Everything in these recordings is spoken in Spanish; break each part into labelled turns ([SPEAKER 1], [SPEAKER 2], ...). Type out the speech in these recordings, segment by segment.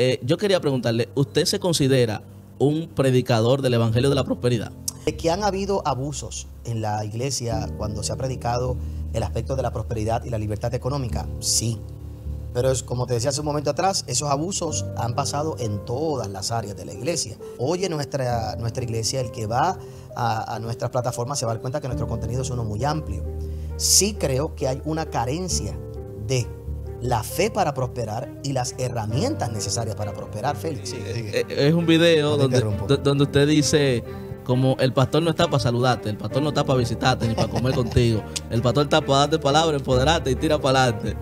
[SPEAKER 1] Eh, yo quería preguntarle, ¿usted se considera un predicador del Evangelio de la Prosperidad?
[SPEAKER 2] que han habido abusos en la iglesia cuando se ha predicado el aspecto de la prosperidad y la libertad económica, sí. Pero es, como te decía hace un momento atrás, esos abusos han pasado en todas las áreas de la iglesia. Hoy en nuestra, nuestra iglesia, el que va a, a nuestras plataformas se va a dar cuenta que nuestro contenido es uno muy amplio. Sí creo que hay una carencia de la fe para prosperar y las herramientas necesarias para prosperar, Félix. Eh,
[SPEAKER 1] es un video donde, donde usted dice como el pastor no está para saludarte, el pastor no está para visitarte ni para comer contigo. El pastor está para darte palabra, empoderarte y tira para adelante.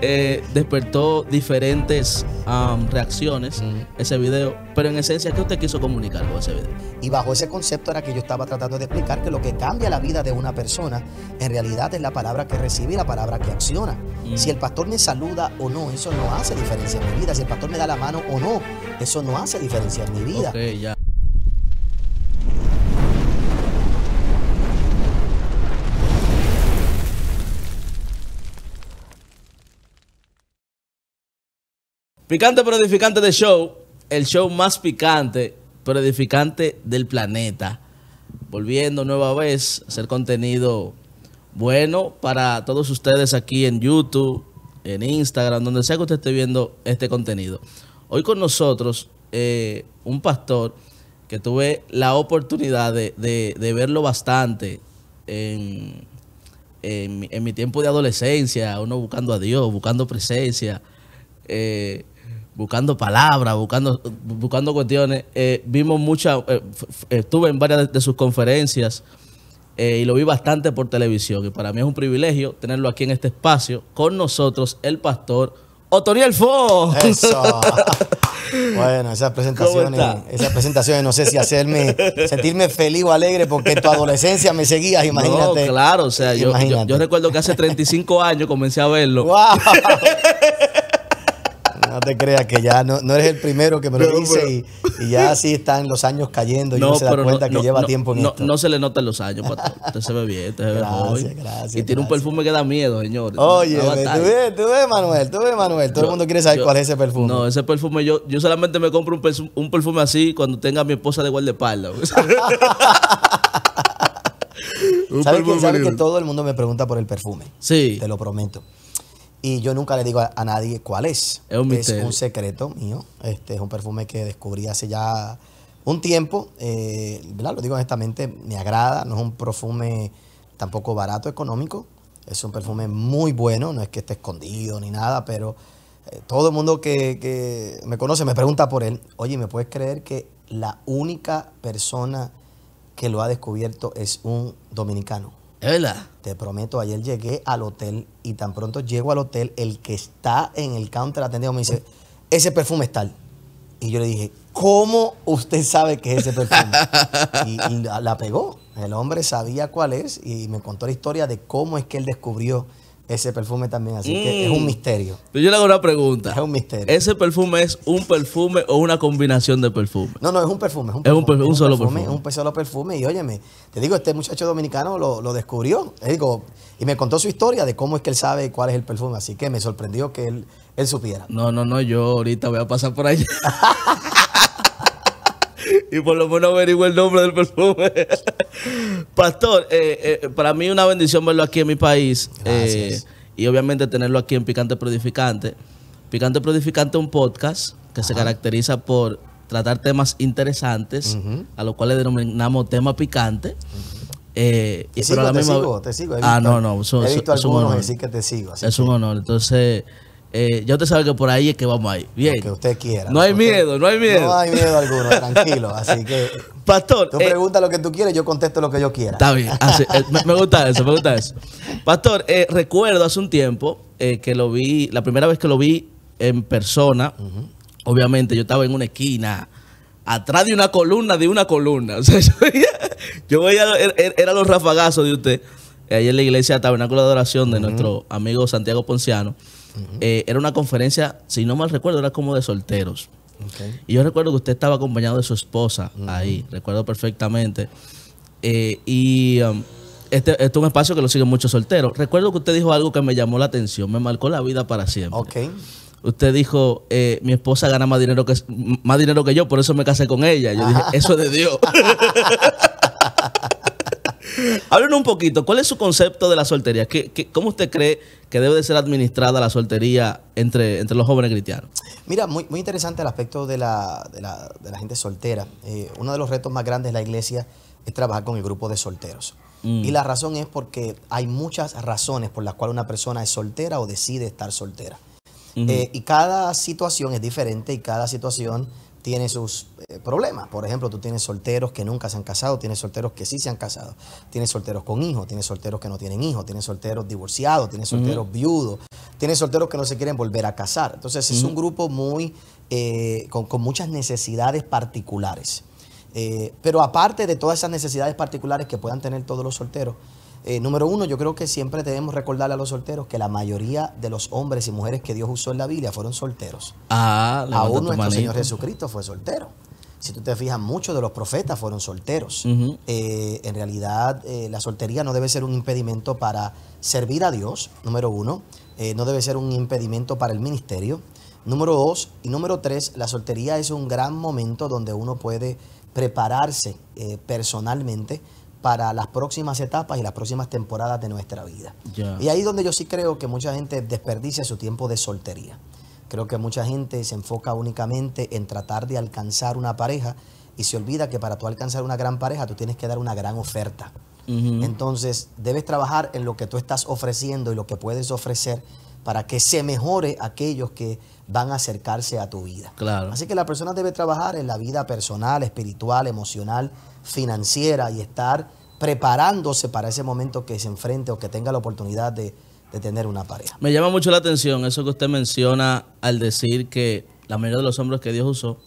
[SPEAKER 1] Eh, despertó diferentes um, reacciones ese video, pero en esencia, ¿qué usted quiso comunicar con ese video? Y bajo ese concepto era
[SPEAKER 2] que yo estaba tratando de explicar que lo que cambia la vida de una persona en realidad es la palabra que recibe y la palabra que acciona. Mm. Si el pastor me saluda o no, eso no hace diferencia en mi vida. Si el pastor me da la mano o no, eso no hace diferencia en mi vida.
[SPEAKER 1] Picante pero edificante de show, el show más picante pero edificante del planeta. Volviendo nueva vez a hacer contenido bueno para todos ustedes aquí en YouTube, en Instagram, donde sea que usted esté viendo este contenido. Hoy con nosotros eh, un pastor que tuve la oportunidad de, verlo bastante en, mi tiempo de adolescencia, uno buscando a Dios, buscando presencia. Eh, buscando palabras, buscando, buscando cuestiones. Eh, vimos muchas, eh, estuve en varias de, sus conferencias eh, y lo vi bastante por televisión. Y para mí es un privilegio tenerlo aquí en este espacio con nosotros, el pastor Otoniel Fo Eso. Bueno, esas presentaciones, esas presentaciones, no sé si hacerme sentirme feliz o alegre porque en tu
[SPEAKER 2] adolescencia me seguías, imagínate.
[SPEAKER 1] claro, o sea, yo, recuerdo que hace 35 años comencé a verlo. no te creas que ya no,
[SPEAKER 2] no, eres el primero que me lo dice y, ya así están los años cayendo y no, se da cuenta que lleva tiempo en esto.
[SPEAKER 1] No se le notan los años, patrón. Usted se ve bien, usted se ve bien. Gracias, gracias. Y tiene un perfume que da miedo, señores. Oye, tú ves, tú ves, Manuel, tú ves, Manuel. Todo el mundo quiere saber cuál es ese perfume. No, ese perfume yo, yo solamente me compro un perfume, así cuando tenga a mi esposa de guardaespaldas. ¿Sabes sabe que
[SPEAKER 2] todo el mundo me pregunta por el perfume? Sí. Te lo prometo. Y yo nunca le digo a, nadie cuál es. Es un, secreto mío. Este es un perfume que descubrí hace ya un tiempo. Eh, lo digo honestamente, me agrada. No es un perfume tampoco barato, económico. Es un perfume muy bueno. No es que esté escondido ni nada, pero eh, todo el mundo que me conoce me pregunta por él. Oye, ¿me puedes creer que la única persona que lo ha descubierto es un dominicano? Te prometo, ayer llegué al hotel y tan pronto llego al hotel, el que está en el counter atendido me dice, ese perfume es tal. Y yo le dije, ¿cómo usted sabe que es ese perfume? y, la, pegó. El hombre sabía cuál es y me contó la historia de cómo es que él descubrió ese perfume también, así que es un mm.
[SPEAKER 1] misterio. yo le hago una pregunta. Es un misterio. ¿Ese perfume es un perfume o una combinación de perfumes?
[SPEAKER 2] No, no, es un perfume. Es un, solo perfume, Es un solo perfume. Y óyeme, te digo, este muchacho dominicano lo, descubrió. Digo, y me contó su historia de cómo es que él sabe cuál es el perfume. Así que me sorprendió que él, él supiera.
[SPEAKER 1] No, no, no, yo ahorita voy a pasar por ahí. y por lo menos averigüe el nombre del perfume. Pastor, eh, eh, para mí una bendición verlo aquí en mi país. Eh, y obviamente tenerlo aquí en Picante Prodificante. Picante Prodificante es un podcast que se caracteriza por tratar temas interesantes, a los cuales denominamos tema picante. Eh, te, sigo, te, sigo, te sigo, ah, no, no. es un decir que te sigo. es un honor. Entonces, eh, ya usted sabe que por ahí es que vamos ahí Bien. que usted quiera. No hay miedo, no hay miedo. No hay miedo alguno, tranquilo. Así que. Pastor. Tú eh, pregunta lo que tú quieres, yo contesto lo que yo quiera. Está bien. Eh, me, gusta eso, me gusta eso. Pastor, eh, recuerdo hace un tiempo que lo vi, la primera vez que lo vi en persona, obviamente yo estaba en una esquina atrás de una columna de una columna. O sea, yo veía, er, er, era los rafagazos de usted. Ahí en la iglesia Tabernáculo de adoración de nuestro amigo Santiago Ponciano. Eh, era una conferencia, si no mal recuerdo, era como de solteros. Y yo recuerdo que usted estaba acompañado de su esposa ahí, recuerdo perfectamente. Eh, y um, este, este, es un espacio que lo siguen muchos solteros. Recuerdo que usted dijo algo que me llamó la atención, me marcó la vida para siempre. Usted dijo, eh, mi esposa gana más dinero, que, más dinero que yo, por eso me casé con ella. Yo dije, eso es de Dios. Háblenos un poquito, ¿cuál es su concepto de la soltería? ¿Qué, cómo usted cree que debe de ser administrada la soltería entre, entre los jóvenes cristianos?
[SPEAKER 2] Mira, muy, muy interesante el aspecto de la, gente soltera. Eh, uno de los retos más grandes de la iglesia es trabajar con el grupo de solteros. Mm. Y la razón es porque hay muchas razones por las cuales una persona es soltera o decide estar soltera. Eh, y cada situación es diferente y cada situación tiene sus eh, problemas. Por ejemplo, tú tienes solteros que nunca se han casado, tienes solteros que sí se han casado, tienes solteros con hijos, tienes solteros que no tienen hijos, tienes solteros divorciados, tienes solteros viudos, tienes solteros que no se quieren volver a casar. Entonces es un grupo muy eh, con, muchas necesidades particulares. Eh, pero aparte de todas esas necesidades particulares que puedan tener todos los solteros, eh, número uno, yo creo que siempre debemos recordar a los solteros que la mayoría de los hombres y mujeres que Dios usó en la Biblia fueron solteros.
[SPEAKER 1] Ah, Aún nuestro Señor
[SPEAKER 2] Jesucristo fue soltero. Si tú te fijas, muchos de los profetas fueron solteros. Eh, en realidad, eh, la soltería no debe ser un impedimento para servir a Dios, número uno. no debe ser un impedimento para el ministerio. Número dos. Y número tres, la soltería es un gran momento donde uno puede prepararse personalmente para las próximas etapas y las próximas temporadas de nuestra vida. Y ahí es donde yo sí creo que mucha gente desperdicia su tiempo de soltería. Creo que mucha gente se enfoca únicamente en tratar de alcanzar una pareja y se olvida que para tú alcanzar una gran pareja tú tienes que dar una gran oferta.
[SPEAKER 1] Entonces
[SPEAKER 2] debes trabajar en lo que tú estás ofreciendo y lo que puedes ofrecer para que se mejore aquellos que van a acercarse a tu vida. Claro. Así que la persona debe trabajar en la vida personal, espiritual, emocional, financiera y estar preparándose para ese momento que se enfrente o que tenga la oportunidad de, tener una pareja.
[SPEAKER 1] Me llama mucho la atención eso que usted menciona al decir que la mayoría de los hombres que Dios usó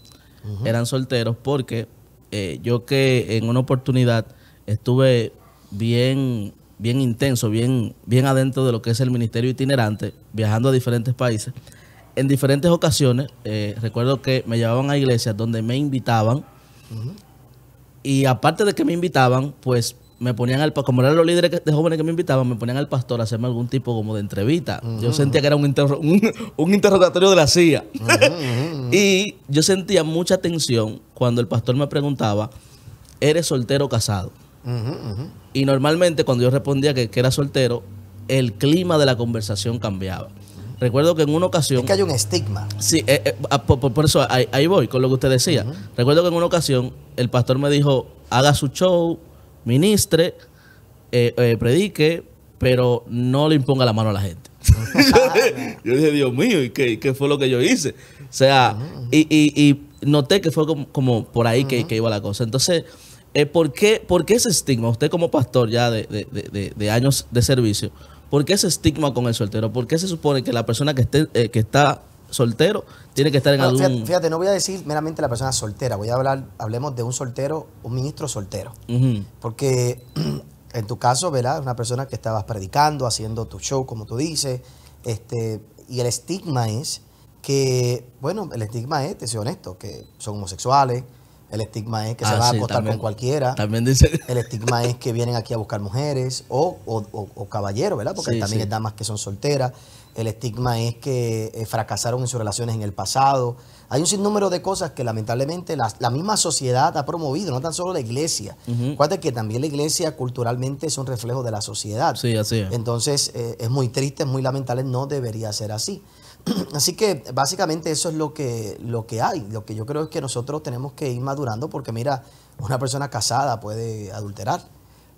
[SPEAKER 1] eran solteros porque eh, yo que en una oportunidad estuve bien bien intenso, bien, bien adentro de lo que es el ministerio itinerante, viajando a diferentes países. En diferentes ocasiones, eh, recuerdo que me llevaban a iglesias donde me invitaban y aparte de que me invitaban, pues me ponían al como eran los líderes de jóvenes que me invitaban, me ponían al pastor a hacerme algún tipo como de entrevista. Yo sentía que era un, un, interrogatorio de la CIA. y yo sentía mucha tensión cuando el pastor me preguntaba, ¿eres soltero o casado? Y normalmente cuando yo respondía que, que, era soltero, el clima de la conversación cambiaba. Recuerdo que en una ocasión. Es que hay un estigma. Sí, eh, eh, ah, por, eso ahí, voy con lo que usted decía. Recuerdo que en una ocasión el pastor me dijo: haga su show, ministre, eh, predique, pero no le imponga la mano a la gente. yo dije, Dios mío, ¿y qué, fue lo que yo hice? O sea, y, noté que fue como, por ahí que, iba la cosa. Entonces, ¿por, qué, ¿por, ese estigma? Usted como pastor ya de años de servicio, ¿Por qué ese estigma con el soltero? ¿Por qué se supone que la persona que, esté, eh, que está soltero tiene que estar en algún...
[SPEAKER 2] Fíjate, no voy a decir meramente la persona soltera, voy a hablar, hablemos de un soltero, un ministro soltero. Porque en tu caso, ¿verdad? Una persona que estabas predicando, haciendo tu show, como tú dices, este, y el estigma es que, bueno, el estigma es, te soy honesto, que son homosexuales, el estigma es que se ah, va a acostar con cualquiera.
[SPEAKER 1] También dice. El
[SPEAKER 2] estigma es que vienen aquí a buscar mujeres o, o, caballeros, ¿verdad? Porque también hay damas que son solteras. El estigma es que eh, fracasaron en sus relaciones en el pasado. Hay un sinnúmero de cosas que lamentablemente la, misma sociedad ha promovido, no tan solo la iglesia. Uh que también la iglesia culturalmente es un reflejo de la sociedad. Sí, así es. Entonces eh, es muy triste, es muy lamentable, no debería ser así. Así que básicamente eso es lo que, lo que hay. Lo que yo creo es que nosotros tenemos que ir madurando porque mira, una persona casada puede adulterar.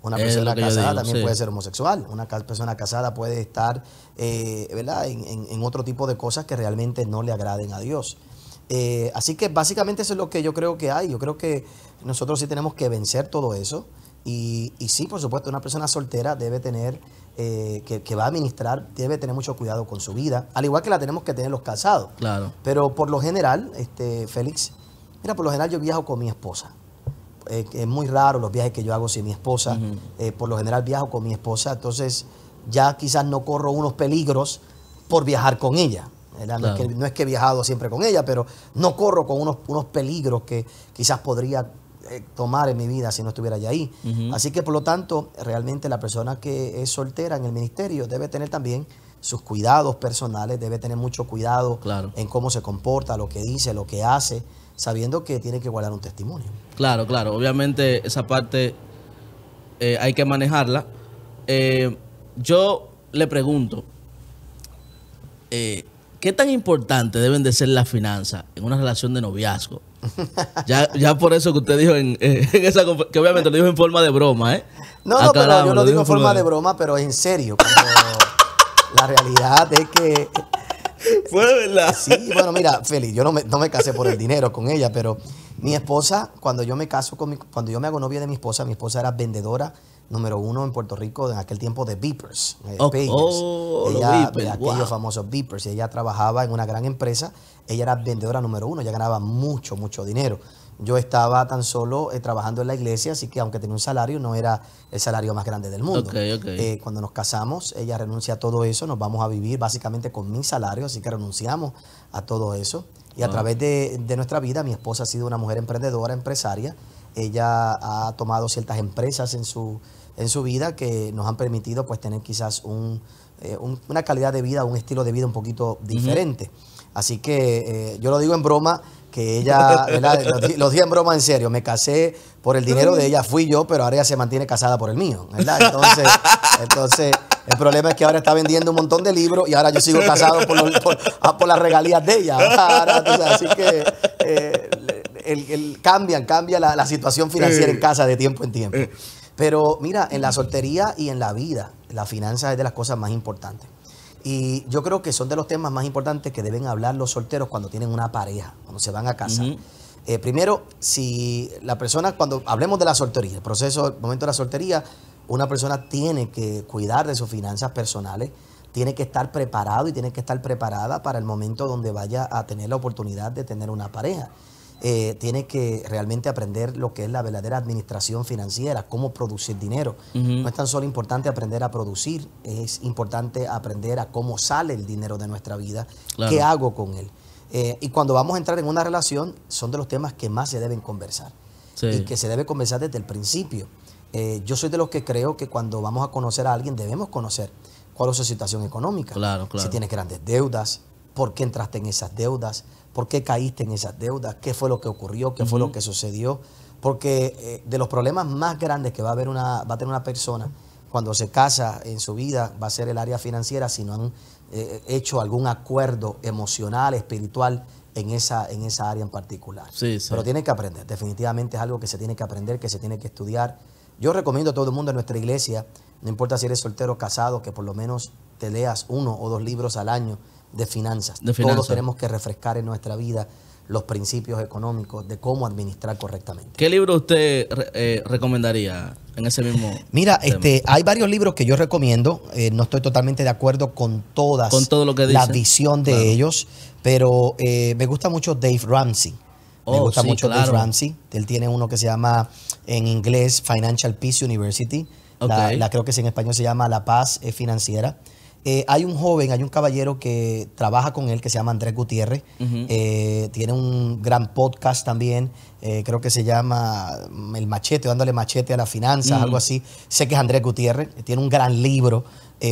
[SPEAKER 2] Una persona casada también puede ser homosexual. Una persona casada puede estar eh, En, otro tipo de cosas que realmente no le agraden a Dios. Eh, así que básicamente eso es lo que yo creo que hay. Yo creo que nosotros sí tenemos que vencer todo eso. Y, y sí, por supuesto, una persona soltera debe tener eh, que, va a administrar debe tener mucho cuidado con su vida, al igual que la tenemos que tener los casados. Claro. Pero por lo general, este, Félix, mira, por lo general yo viajo con mi esposa. Eh, es muy raro los viajes que yo hago sin mi esposa. Eh, por lo general viajo con mi esposa, entonces ya quizás no corro unos peligros por viajar con ella. No, es que, he viajado siempre con ella, pero no corro con unos, unos peligros que quizás podría eh, tomar en mi vida si no estuviera ya ahí. Así que por lo tanto, realmente la persona que es soltera en el ministerio debe tener también sus cuidados personales, debe tener mucho cuidado en cómo se comporta, lo que dice, lo que hace, sabiendo que tiene que guardar un testimonio.
[SPEAKER 1] Claro, claro, obviamente esa parte eh, hay que manejarla. Eh, yo le pregunto, ¿qué tan importante deben de ser las finanzas en una relación de noviazgo? ya, ya por eso que usted dijo en, en esa que obviamente lo dijo en forma de broma, ¿eh? No, ah, no, pero yo lo, digo en forma de...
[SPEAKER 2] broma, pero en serio. la realidad es que. Fue verdad. Sí, bueno, mira, Félix, yo no me, no me casé por el dinero con ella, pero mi esposa, cuando yo me caso con mi, cuando yo me hago novia de mi esposa, mi esposa era vendedora número uno en Puerto Rico en aquel tiempo de Beepers. Eh, oh, oh ella, los beepers. aquellos famosos Beepers. Y ella trabajaba en una gran empresa ella era vendedora número uno, ella ganaba mucho, mucho dinero. Yo estaba tan solo eh, trabajando en la iglesia, así que aunque tenía un salario, no era el salario más grande del mundo. Eh, cuando nos casamos, ella renuncia a todo eso, nos vamos a vivir básicamente con mi salario, así que renunciamos a todo eso. Y a través de, de nuestra vida, mi esposa ha sido una mujer emprendedora, empresaria. Ella ha tomado ciertas empresas en su, en su vida que nos han permitido pues tener quizás un, eh, una calidad de vida, un estilo de vida un poquito diferente. Así que eh, yo lo digo en broma, que ella, los lo en broma en serio, me casé por el dinero de ella, fui yo, pero ahora ella se mantiene casada por el mío, ¿verdad? Entonces, el problema es que ahora está vendiendo un montón de libros y ahora yo sigo casado por, ah, las regalías de ella. así que eh, cambian, cambia la situación financiera en casa de tiempo en tiempo. Pero mira, en la soltería y en la vida, la finanza es de las cosas más importantes. Y yo creo que son de los temas más importantes que deben hablar los solteros cuando tienen una pareja, cuando se van a casar. Eh, primero, si la persona, cuando hablemos de la soltería, el proceso, el momento de la soltería, una persona tiene que cuidar de sus finanzas personales, tiene que estar preparado y tiene que estar preparada para el momento donde vaya a tener la oportunidad de tener una pareja. Eh, tiene que realmente aprender lo que es la verdadera administración financiera, cómo producir dinero. No es tan solo importante aprender a producir, es importante aprender a cómo sale el dinero de nuestra vida, qué hago con él. Eh, y cuando vamos a entrar en una relación, son de los temas que más se deben conversar y que se debe conversar desde el principio. Eh, yo soy de los que creo que cuando vamos a conocer a alguien debemos conocer cuál es su situación económica. Si tienes grandes deudas, por qué entraste en esas deudas, por qué caíste en esas deudas, qué fue lo que ocurrió, qué fue lo que sucedió. Porque eh, de los problemas más grandes que va a, haber una, va a tener una persona cuando se casa en su vida va a ser el área financiera si no han eh, hecho algún acuerdo emocional, espiritual en esa, en esa área en particular. Sí, Pero tiene que aprender, definitivamente es algo que se tiene que aprender, que se tiene que estudiar. Yo recomiendo a todo el mundo en nuestra iglesia, no importa si eres soltero o casado, que por lo menos te leas uno o dos libros al año de finanzas. De Todos tenemos que refrescar en nuestra vida los principios económicos de cómo administrar correctamente.
[SPEAKER 1] ¿Qué libro usted eh, recomendaría en ese mismo? Mira, este, hay
[SPEAKER 2] varios libros que yo recomiendo. Eh, no estoy totalmente de acuerdo con todas con todo lo que la visión de ellos, pero eh, me gusta mucho Dave Ramsey. me oh, gusta mucho Dave Ramsey. Él tiene uno que se llama en inglés Financial Peace University. La, la, creo que en español se llama La Paz Financiera. Eh, hay un joven, hay un caballero que trabaja con él que se llama Andrés Gutiérrez. Eh, tiene un gran podcast también. Eh, creo que se llama El Machete, dándole machete a la finanza, algo así. Sé que es Andrés Gutiérrez. Tiene un gran libro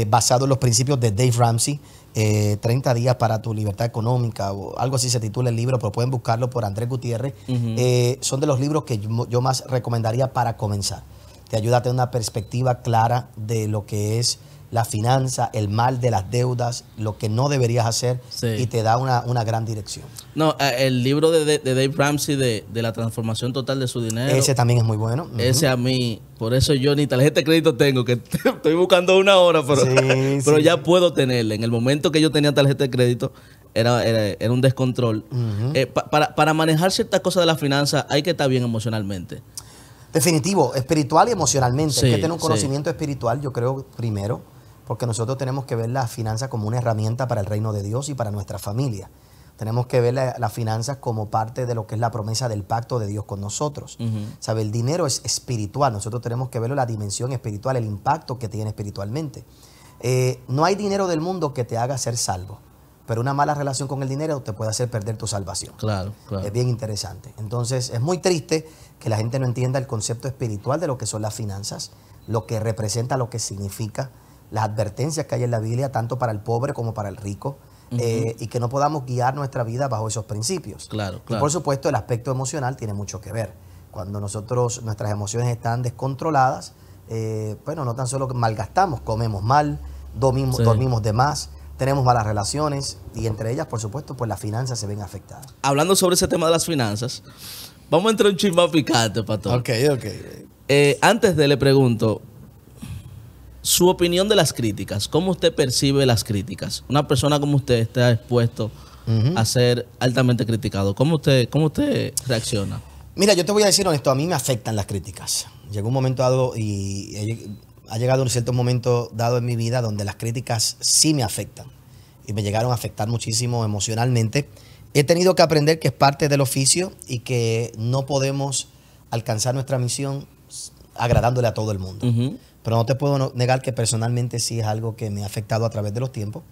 [SPEAKER 2] basado en los principios de Dave Ramsey. 30 días para tu libertad económica o algo así se titula el libro, pero pueden buscarlo por Andrés Gutiérrez. son de los libros que yo más recomendaría para comenzar. Te ayuda a tener una perspectiva clara de lo que es la finanza, el mal de las deudas, lo que no deberías hacer y te da una, gran dirección.
[SPEAKER 1] No, eh, el libro de, Dave Ramsey de, la transformación total de su dinero. Ese también es
[SPEAKER 2] muy bueno. Ese a
[SPEAKER 1] mí, por eso yo ni tarjeta de crédito tengo, que estoy buscando una hora, pero, pero ya puedo tenerla. En el momento que yo tenía tarjeta de crédito, era, era, un descontrol. Eh, para, para manejar ciertas cosas de la finanza hay que estar bien emocionalmente. Definitivo, espiritual y emocionalmente.
[SPEAKER 2] hay que tener un conocimiento espiritual, yo creo, primero
[SPEAKER 1] porque nosotros tenemos que ver las finanzas como
[SPEAKER 2] una herramienta para el reino de Dios y para nuestra familia. Tenemos que ver las finanzas como parte de lo que es la promesa del pacto de Dios con nosotros. ¿Sabe? El dinero es espiritual. Nosotros tenemos que verlo la dimensión espiritual, el impacto que tiene espiritualmente. Eh, no hay dinero del mundo que te haga ser salvo, pero una mala relación con el dinero te puede hacer perder tu salvación. Claro, claro. Es bien interesante. Entonces, es muy triste que la gente no entienda el concepto espiritual de lo que son las finanzas, lo que representa, lo que significa las advertencias que hay en la Biblia, tanto para el pobre como para el rico, eh, y que no podamos guiar nuestra vida bajo esos principios.
[SPEAKER 1] Claro, claro. Y por
[SPEAKER 2] supuesto, el aspecto emocional tiene mucho que ver. Cuando nosotros, nuestras emociones están descontroladas, eh, bueno, no tan solo malgastamos, comemos mal, dormimos, dormimos de más, tenemos malas relaciones, y entre ellas, por supuesto, pues las finanzas se ven afectadas.
[SPEAKER 1] Hablando sobre ese tema de las finanzas, vamos a entrar un chisme picante, Pato. Ok, ok. Eh, antes de le pregunto, su opinión de las críticas, cómo usted percibe las críticas. Una persona como usted está expuesto a ser altamente criticado. ¿Cómo usted, ¿Cómo usted reacciona? Mira, yo te voy a decir honesto, a mí me afectan las críticas. Llegó un momento dado
[SPEAKER 2] y ha llegado un cierto momento dado en mi vida donde las críticas sí me afectan y me llegaron a afectar muchísimo emocionalmente. He tenido que aprender que es parte del oficio y que no podemos alcanzar nuestra misión agradándole a todo el mundo. Pero no te puedo negar que personalmente sí es algo que me ha afectado a través de los tiempos.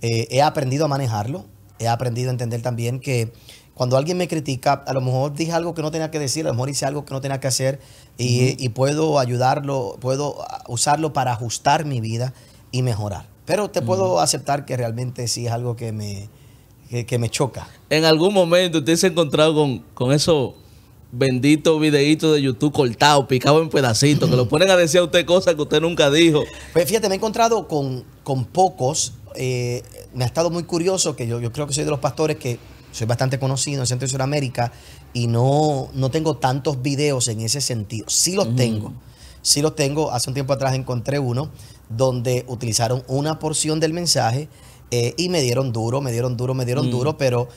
[SPEAKER 2] Eh, he aprendido a manejarlo. He aprendido a entender también que cuando alguien me critica, a lo mejor dije algo que no tenía que decir, a lo mejor hice algo que no tenía que hacer y, puedo ayudarlo, puedo usarlo para ajustar mi vida y mejorar. Pero te puedo aceptar que realmente sí es algo que me, me choca.
[SPEAKER 1] ¿En algún momento usted se ha encontrado con, con eso? bendito videíto de YouTube cortado, picado en pedacitos, que lo ponen a decir a usted cosas que usted nunca dijo.
[SPEAKER 2] Pues fíjate, me he encontrado con, pocos. Eh, me ha estado muy curioso que yo, yo creo que soy de los pastores que soy bastante conocido en Centro de Sudamérica y no, no tengo tantos videos en ese sentido. Sí los tengo. Sí los tengo. Hace un tiempo atrás encontré uno donde utilizaron una porción del mensaje eh, y me dieron duro, me dieron duro, me dieron mm. duro, pero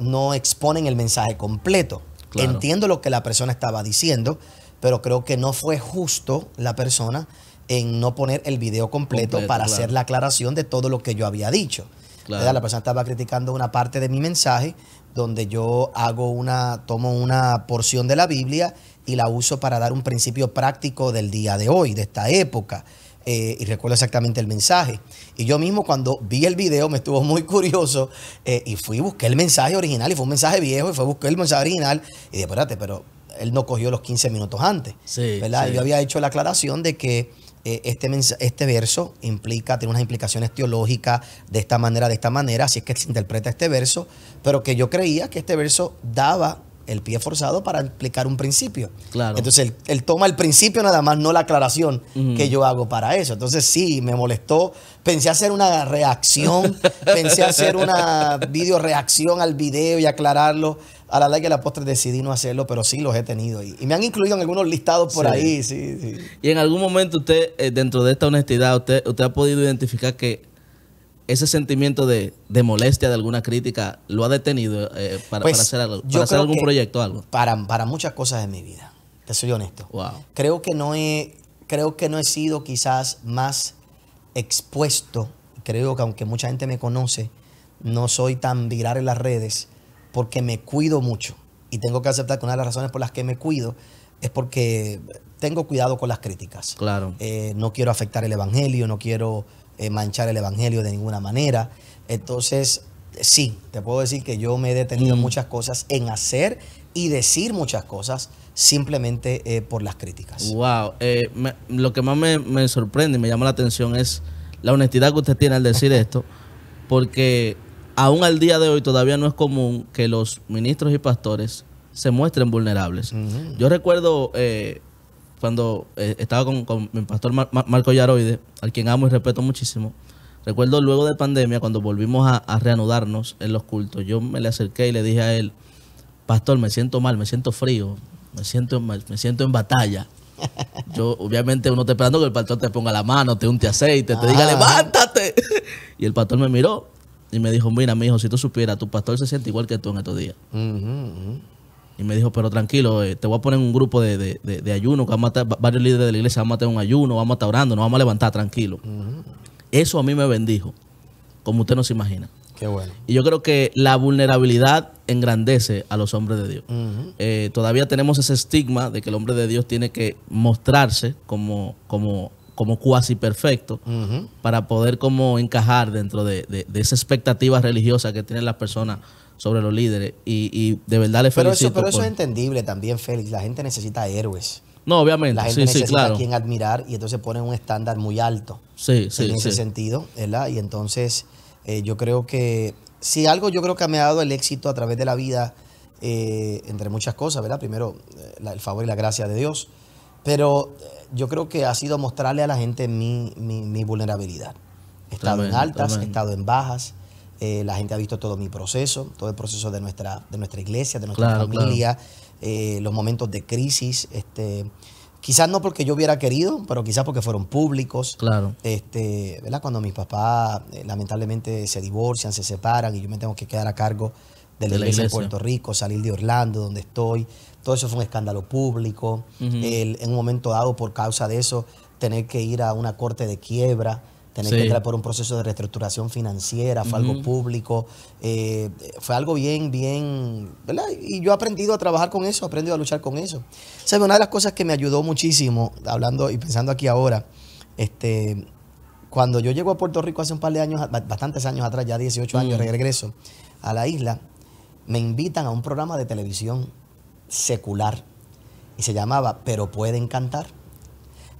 [SPEAKER 2] no exponen el mensaje completo. Entiendo lo que la persona estaba diciendo, pero creo que no fue justo la persona en no poner el video completo, para hacer la aclaración de todo lo que yo había dicho. La persona estaba criticando una parte de mi mensaje donde yo hago una, tomo una porción de la Biblia y la uso para dar un principio práctico del día de hoy, de esta época. Eh, y recuerdo exactamente el mensaje. Y yo mismo cuando vi el video me estuvo muy curioso eh, y fui y busqué el mensaje original y fue un mensaje viejo y fue busqué el mensaje original y dije, espérate, pero él no cogió los 15 minutos antes. Yo había hecho la aclaración de que eh, este, este verso implica, tiene unas implicaciones teológicas de esta manera, de esta manera, así es que se interpreta este verso, pero que yo creía que este verso daba el pie forzado para explicar un principio. Claro. Entonces él, toma el principio nada más, no la aclaración que yo hago para eso. Entonces sí, me molestó. Pensé hacer una reacción, pensé hacer una video reacción al video y aclararlo. A la ley que la postre decidí no hacerlo, pero sí los he tenido. Y, y me han incluido en algunos listados por ahí. Sí,
[SPEAKER 1] Y en algún momento usted, eh, dentro de esta honestidad, usted, usted ha podido identificar que ese sentimiento de, molestia de alguna crítica lo ha detenido eh, pues, para, hacer, algo, para algún proyecto algo? Para, muchas cosas de mi vida, te soy honesto. Wow.
[SPEAKER 2] Creo, que no he, creo que no he sido quizás más expuesto, creo que aunque mucha gente me conoce, no soy tan viral en las redes porque me cuido mucho. Y tengo que aceptar que una de las razones por las que me cuido es porque tengo cuidado con las críticas. Claro. Eh, no quiero afectar el evangelio, no quiero eh, manchar el Evangelio de ninguna manera. Entonces, sí, te puedo decir que yo me he detenido mm. muchas cosas, en hacer y decir muchas cosas simplemente eh, por las críticas.
[SPEAKER 1] Wow, eh, lo que más me, sorprende y me llama la atención es la honestidad que usted tiene al decir esto, porque aún al día de hoy todavía no es común que los ministros y pastores se muestren vulnerables. Yo recuerdo cuando eh, estaba con, mi pastor Marco Yaroide, al quien amo y respeto muchísimo, recuerdo luego de pandemia, cuando volvimos a, reanudarnos en los cultos, yo me le acerqué y le dije a él, pastor, me siento mal, me siento frío, me siento, mal, me siento en batalla. Yo, obviamente, uno está esperando que el pastor te ponga la mano, te unte aceite, te diga, ah. levántate. Y el pastor me miró y me dijo, mira, mi hijo, si tú supieras, tu pastor se siente igual que tú en estos días. Y me dijo, pero tranquilo, eh, te voy a poner un grupo de, ayuno, que varios líderes de la iglesia vamos a tener un ayuno, vamos a estar orando, nos vamos a levantar tranquilo. Eso a mí me bendijo, como usted no se imagina. Qué bueno. Y yo creo que la vulnerabilidad engrandece a los hombres de Dios. Eh, todavía tenemos ese estigma de que el hombre de Dios tiene que mostrarse como, como, como cuasi perfecto para poder como encajar dentro de, de, de, esa expectativa religiosa que tienen las personas sobre los líderes y, de verdad les pero Eso, pero eso es
[SPEAKER 2] entendible también, Félix. La gente necesita héroes. No, obviamente. La gente necesita a quien admirar y entonces ponen un estándar muy alto. En ese sentido, ¿verdad? Y entonces eh, yo creo que si algo yo creo que me ha dado el éxito a través de la vida, eh, entre muchas cosas, ¿verdad? Primero, eh, el favor y la gracia de Dios. Pero yo creo que ha sido mostrarle a la gente mi, mi, vulnerabilidad.
[SPEAKER 1] He estado en altas, he
[SPEAKER 2] estado en bajas, eh, la gente ha visto todo mi proceso, todo el proceso de nuestra, de nuestra iglesia, de nuestra familia, eh, los momentos de crisis. Este, quizás no porque yo hubiera querido, pero quizás porque fueron públicos. Claro. Este, ¿verdad? Cuando mis papás eh, lamentablemente se divorcian, se separan y yo me tengo que quedar a cargo de la, iglesia, de Puerto Rico, salir de Orlando, donde estoy. Todo eso fue un escándalo público. en un momento dado, por causa de eso, tener que ir a una corte de quiebra tener que entrar por un proceso de reestructuración financiera, fue algo público, eh, fue algo bien, bien, ¿verdad? Y yo he aprendido a trabajar con eso, he aprendido a luchar con eso. O una de las cosas que me ayudó muchísimo, hablando y pensando aquí ahora, este, cuando yo llego a Puerto Rico hace un par de años, bastantes años atrás, ya 18 años, mm. regreso a la isla, me invitan a un programa de televisión secular y se llamaba Pero pueden cantar.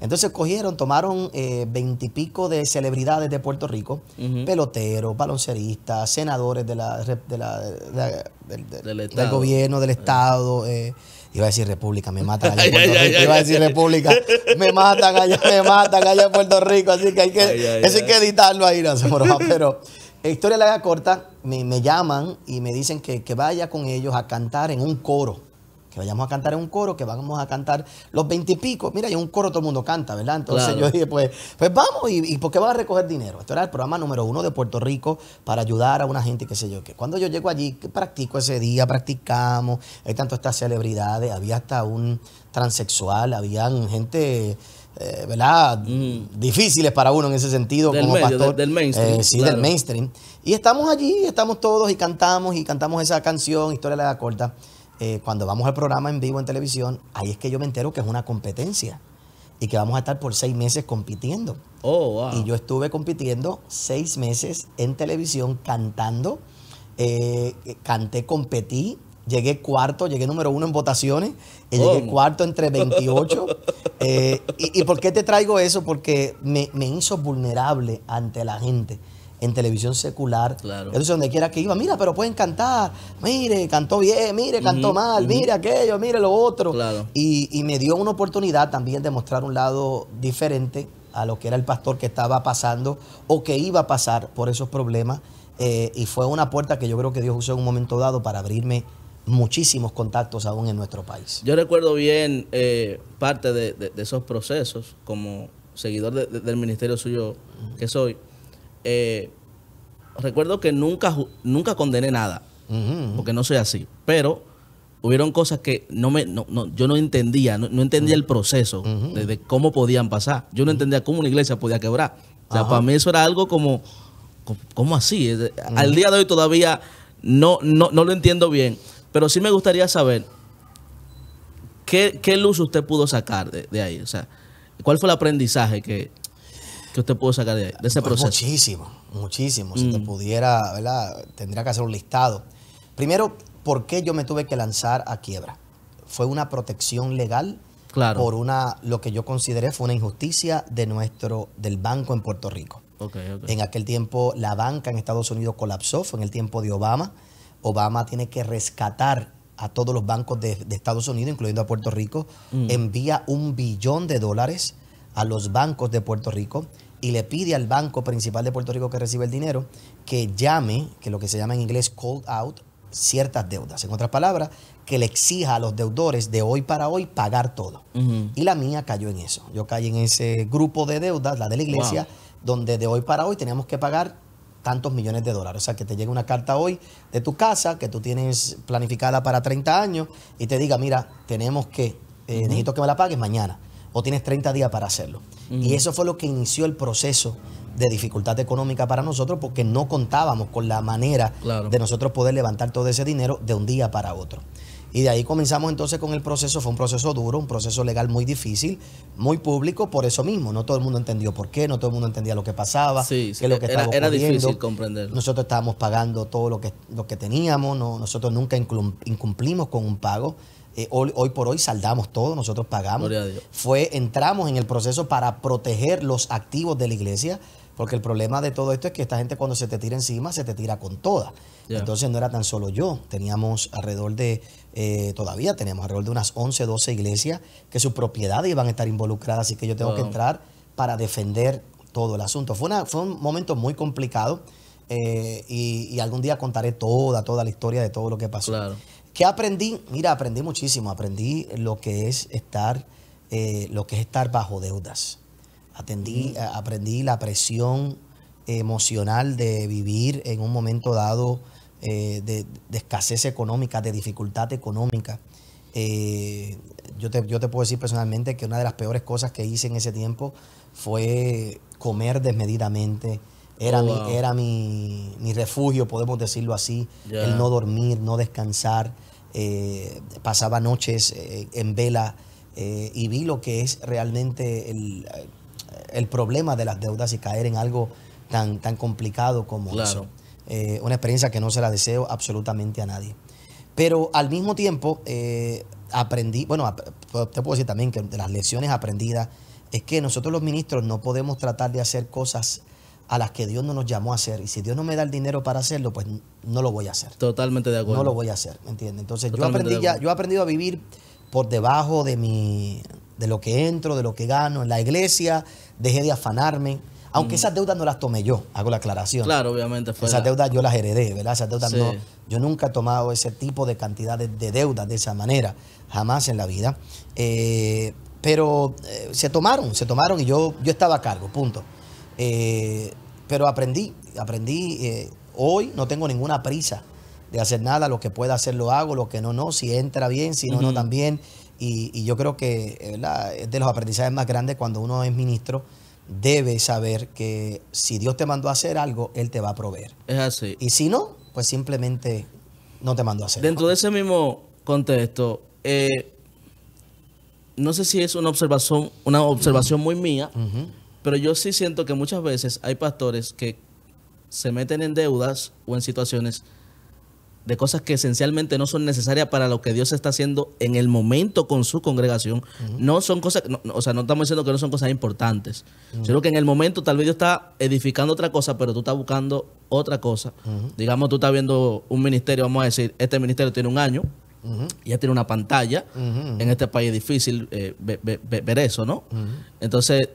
[SPEAKER 2] Entonces cogieron, tomaron eh, veintipico de celebridades de Puerto Rico, peloteros, balonceristas, senadores de la, del, gobierno, del ah. Estado. Eh, iba a decir República, me matan allá en Puerto Rico. Iba a decir República, me matan allá, me allá en Puerto Rico. Así que hay que, eso hay que editarlo ahí, no Pero historia larga corta, me, llaman y me dicen que vaya con ellos a cantar en un coro que vayamos a cantar un coro, que vamos a cantar los y pico. Mira, y un coro todo el mundo canta, ¿verdad? Entonces yo dije, pues, pues vamos, ¿y, ¿y por qué vas a recoger dinero? Esto era el programa número uno de Puerto Rico para ayudar a una gente, qué sé yo, que cuando yo llego allí, practico ese día, practicamos, hay tanto estas celebridades, había hasta un transexual, había gente... Eh, ¿verdad? Difíciles para uno en ese sentido del como Del, mainstream. Eh, sí, del mainstream. Y estamos allí, estamos todos y cantamos y cantamos esa canción, Historia de la Corta. Eh, cuando vamos al programa en vivo en televisión, ahí es que yo me entero que es una competencia y que vamos a estar por seis meses compitiendo. Oh, y yo estuve compitiendo seis meses en televisión cantando, eh, canté, competí, llegué cuarto, llegué número uno en votaciones, llegué cuarto entre 28. Eh, y, por qué te traigo eso? Porque me, me hizo vulnerable ante la gente en televisión secular. Entonces, donde quiera que iba, mira, pero pueden cantar, mire, cantó bien, mire, cantó mal, mire aquello, mire lo otro. Y, me dio una oportunidad también de mostrar un lado diferente a lo que era el pastor que estaba pasando o que iba a pasar por esos problemas. Eh, y fue una puerta que yo creo que Dios usó en un momento dado para abrirme muchísimos contactos aún en nuestro país.
[SPEAKER 1] Yo recuerdo bien eh, parte de, esos procesos como seguidor del ministerio suyo que soy eh, recuerdo que nunca, nunca condené nada, porque no soy así, pero hubieron cosas que no me, yo no entendía, no, entendía el proceso de, cómo podían pasar. Yo no entendía cómo una iglesia podía quebrar. O sea, para mí eso era algo como, ¿cómo así? Al día de hoy todavía no, no, lo entiendo bien, pero sí me gustaría saber qué, luz usted pudo sacar de, de ahí. O sea, ¿cuál fue el aprendizaje que, que usted pudo sacar de, ese proceso?
[SPEAKER 2] Muchísimo, muchísimo. Si te mm. pudiera, ¿verdad? Tendría que hacer un listado. Primero, ¿por qué yo me tuve que lanzar a quiebra? Fue una protección legal por una, lo que yo consideré fue una injusticia de nuestro, del banco en Puerto Rico. En aquel tiempo la banca en Estados Unidos colapsó, fue en el tiempo de Obama. Obama tiene que rescatar a todos los bancos de, Estados Unidos, incluyendo a Puerto Rico, mm. envía un billón de dólares a los bancos de Puerto Rico y le pide al banco principal de Puerto Rico que recibe el dinero que llame, que lo que se llama en inglés call out, ciertas deudas. En otras palabras, que le exija a los deudores de hoy para hoy pagar todo. Y la mía cayó en eso. Yo caí en ese grupo de deudas, la de la iglesia, donde de hoy para hoy teníamos que pagar tantos millones de dólares. O sea, que te llegue una carta hoy de tu casa que tú tienes planificada para 30 años y te diga, mira, tenemos que, eh, necesito que me la pagues mañana o tienes 30 días para hacerlo. Y eso fue lo que inició el proceso de dificultad económica para nosotros porque no contábamos con la manera de nosotros poder levantar todo ese dinero de un día para otro. Y de ahí comenzamos entonces con el proceso. Fue un proceso duro, un proceso legal muy difícil, muy público, por eso mismo. No todo el mundo entendió por qué, no todo el mundo entendía lo que pasaba, lo que era, estaba difícil comprenderlo. Nosotros estábamos pagando todo lo que, lo que teníamos, nosotros nunca incumplimos con un pago. Eh, hoy, por hoy saldamos todo, nosotros pagamos. Fue, entramos en el proceso para proteger los activos de la iglesia, porque el problema de todo esto es que esta gente cuando se te tira encima, se te tira con toda. Entonces no era tan solo yo, teníamos alrededor de, eh, todavía tenemos alrededor de unas 11, 12 iglesias que sus propiedades iban a estar involucradas, así que yo tengo que entrar para defender todo el asunto. Fue, fue un momento muy complicado. Eh, y, y, algún día contaré toda, toda la historia de todo lo que pasó. Claro. ¿Qué aprendí? Mira, aprendí muchísimo. Aprendí lo que es estar, eh, lo que es estar bajo deudas. Eh, aprendí la presión emocional de vivir en un momento dado eh, de, escasez económica, de dificultad económica. yo, te, puedo decir personalmente que una de las peores cosas que hice en ese tiempo fue comer desmedidamente. Era, mi, era mi, refugio, podemos decirlo así. El no dormir, no descansar. Eh, pasaba noches eh, en vela eh, y vi lo que es realmente el, problema de las deudas y caer en algo tan, tan complicado como eso. una experiencia que no se la deseo absolutamente a nadie. Pero al mismo tiempo aprendí, bueno, te puedo decir también que de las lecciones aprendidas es que nosotros los ministros no podemos tratar de hacer cosas a las que Dios no nos llamó a hacer. Y si Dios no me da el dinero para hacerlo, pues no lo voy a hacer.
[SPEAKER 1] Totalmente de acuerdo. No lo voy
[SPEAKER 2] a hacer, ¿me entiendes? Entonces yo aprendí ya, yo he aprendido a vivir por debajo de mi, de lo que entro, de lo que gano. En la iglesia dejé de afanarme. Aunque mm. esas deudas no las tomé yo, hago la aclaración. Claro,
[SPEAKER 1] obviamente. Fue esas deudas
[SPEAKER 2] yo las heredé, ¿verdad? Esas deudas no. Yo nunca he tomado ese tipo de cantidades de, deudas de esa manera, jamás en la vida. Eh, pero eh, se tomaron, se tomaron y yo, yo estaba a cargo, punto. Eh, pero aprendí, aprendí. Eh, hoy no tengo ninguna prisa de hacer nada. Lo que pueda hacer lo hago, lo que no, no. Si entra bien, si no, no también. Y, yo creo que eh, es de los aprendizajes más grandes cuando uno es ministro. Debe saber que si Dios te mandó a hacer algo, Él te va a proveer. Es así. Y si no, pues simplemente no te mandó a hacer.
[SPEAKER 1] Dentro de ese mismo contexto, no sé si es una observación, una observación muy mía, pero yo sí siento que muchas veces hay pastores que se meten en deudas o en situaciones de cosas que esencialmente no son necesarias para lo que Dios está haciendo en el momento con su congregación. No son cosas, o sea, no estamos diciendo que no son cosas importantes, sino que en el momento tal vez Dios está edificando otra cosa, pero tú estás buscando otra cosa. Digamos, tú estás viendo un ministerio, vamos a decir, este ministerio tiene un año, ya tiene una pantalla, en este país es difícil eh, ver, eso, ¿no? Entonces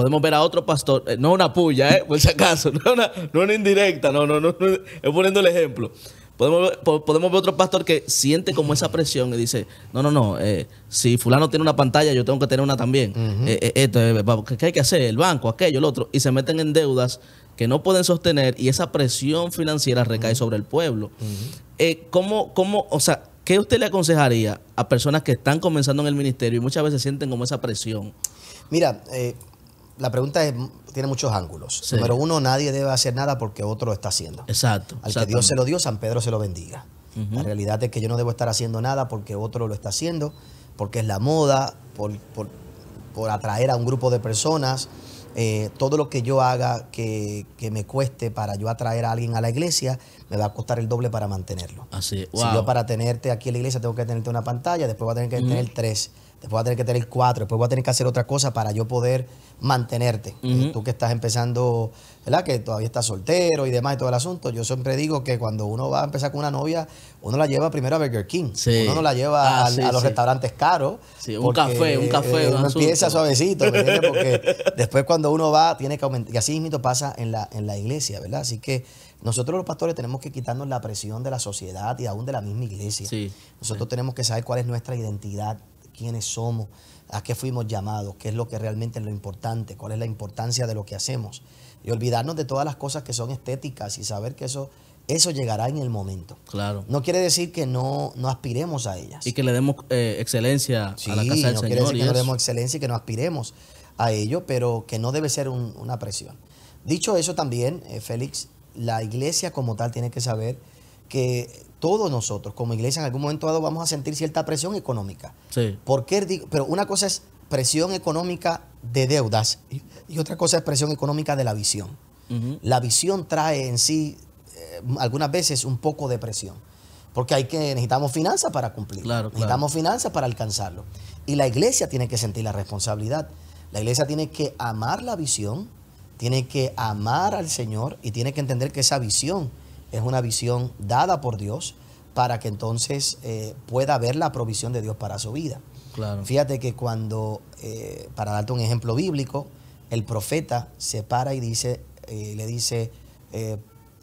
[SPEAKER 1] podemos ver a otro pastor, eh, no una puya, eh, por si acaso, no una, una indirecta, no, no, no, es poniendo el ejemplo. Podemos, podemos ver otro pastor que siente como esa presión y dice, no, no, no, eh, si fulano tiene una pantalla, yo tengo que tener una también. ¿Qué hay que hacer? El banco, aquello, el otro. Y se meten en deudas que no pueden sostener y esa presión financiera recae sobre el pueblo. ¿cómo, ¿Cómo, o sea, qué usted le aconsejaría a personas que están comenzando en el ministerio y muchas veces sienten como esa presión?
[SPEAKER 2] Mira, la pregunta tiene muchos ángulos. Número uno, nadie debe hacer nada porque otro lo está haciendo. Exacto. Al que Dios se lo dio, San Pedro se lo bendiga. La realidad es que yo no debo estar haciendo nada porque otro lo está haciendo, porque es la moda, por, por, atraer a un grupo de personas. Eh, todo lo que yo haga que, me cueste para yo atraer a alguien a la iglesia, me va a costar el doble para mantenerlo.
[SPEAKER 1] Así, wow. Si yo para
[SPEAKER 2] tenerte aquí en la iglesia tengo que tenerte una pantalla, después va a tener que tener tres después voy a tener que tener cuatro, después voy a tener que hacer otra cosa para yo poder mantenerte. Eh, tú que estás empezando, ¿verdad? Que todavía estás soltero y demás y todo el asunto. Yo siempre digo que cuando uno va a empezar con una novia, uno la lleva primero a Burger King. Uno no la lleva ah, a, los restaurantes caros.
[SPEAKER 1] un café, un eh, café. Eh, uno empieza suavecito, porque
[SPEAKER 2] después cuando uno va, tiene que aumentar. Y así mismo pasa en la, en la iglesia, ¿verdad? Así que nosotros los pastores tenemos que quitarnos la presión de la sociedad y aún de la misma iglesia. Nosotros tenemos que saber cuál es nuestra identidad quiénes somos, a qué fuimos llamados, qué es lo que realmente es lo importante, cuál es la importancia de lo que hacemos. Y olvidarnos de todas las cosas que son estéticas y saber que eso, eso llegará en el momento. Claro. No quiere decir que no, no aspiremos a ellas. Y que
[SPEAKER 1] le demos eh, excelencia a la casa del no Quiere decir que no demos
[SPEAKER 2] excelencia y que no aspiremos a ello, pero que no debe ser una presión. Dicho eso también, eh, Félix, la iglesia como tal tiene que saber que todos nosotros como iglesia en algún momento dado vamos a sentir cierta presión económica. Sí. pero una cosa es presión económica de deudas y otra cosa es presión económica de la visión. La visión trae en sí eh, algunas veces un poco de presión. Porque hay que, necesitamos finanzas para cumplir.
[SPEAKER 1] necesitamos
[SPEAKER 2] finanzas para alcanzarlo. Y la iglesia tiene que sentir la responsabilidad. La iglesia tiene que amar la visión, tiene que amar al Señor y tiene que entender que esa visión es una visión dada por Dios para que entonces eh, pueda ver la provisión de Dios para su vida. Claro. Fíjate que cuando, eh, para darte un ejemplo bíblico, el profeta se para y dice, eh, le dice,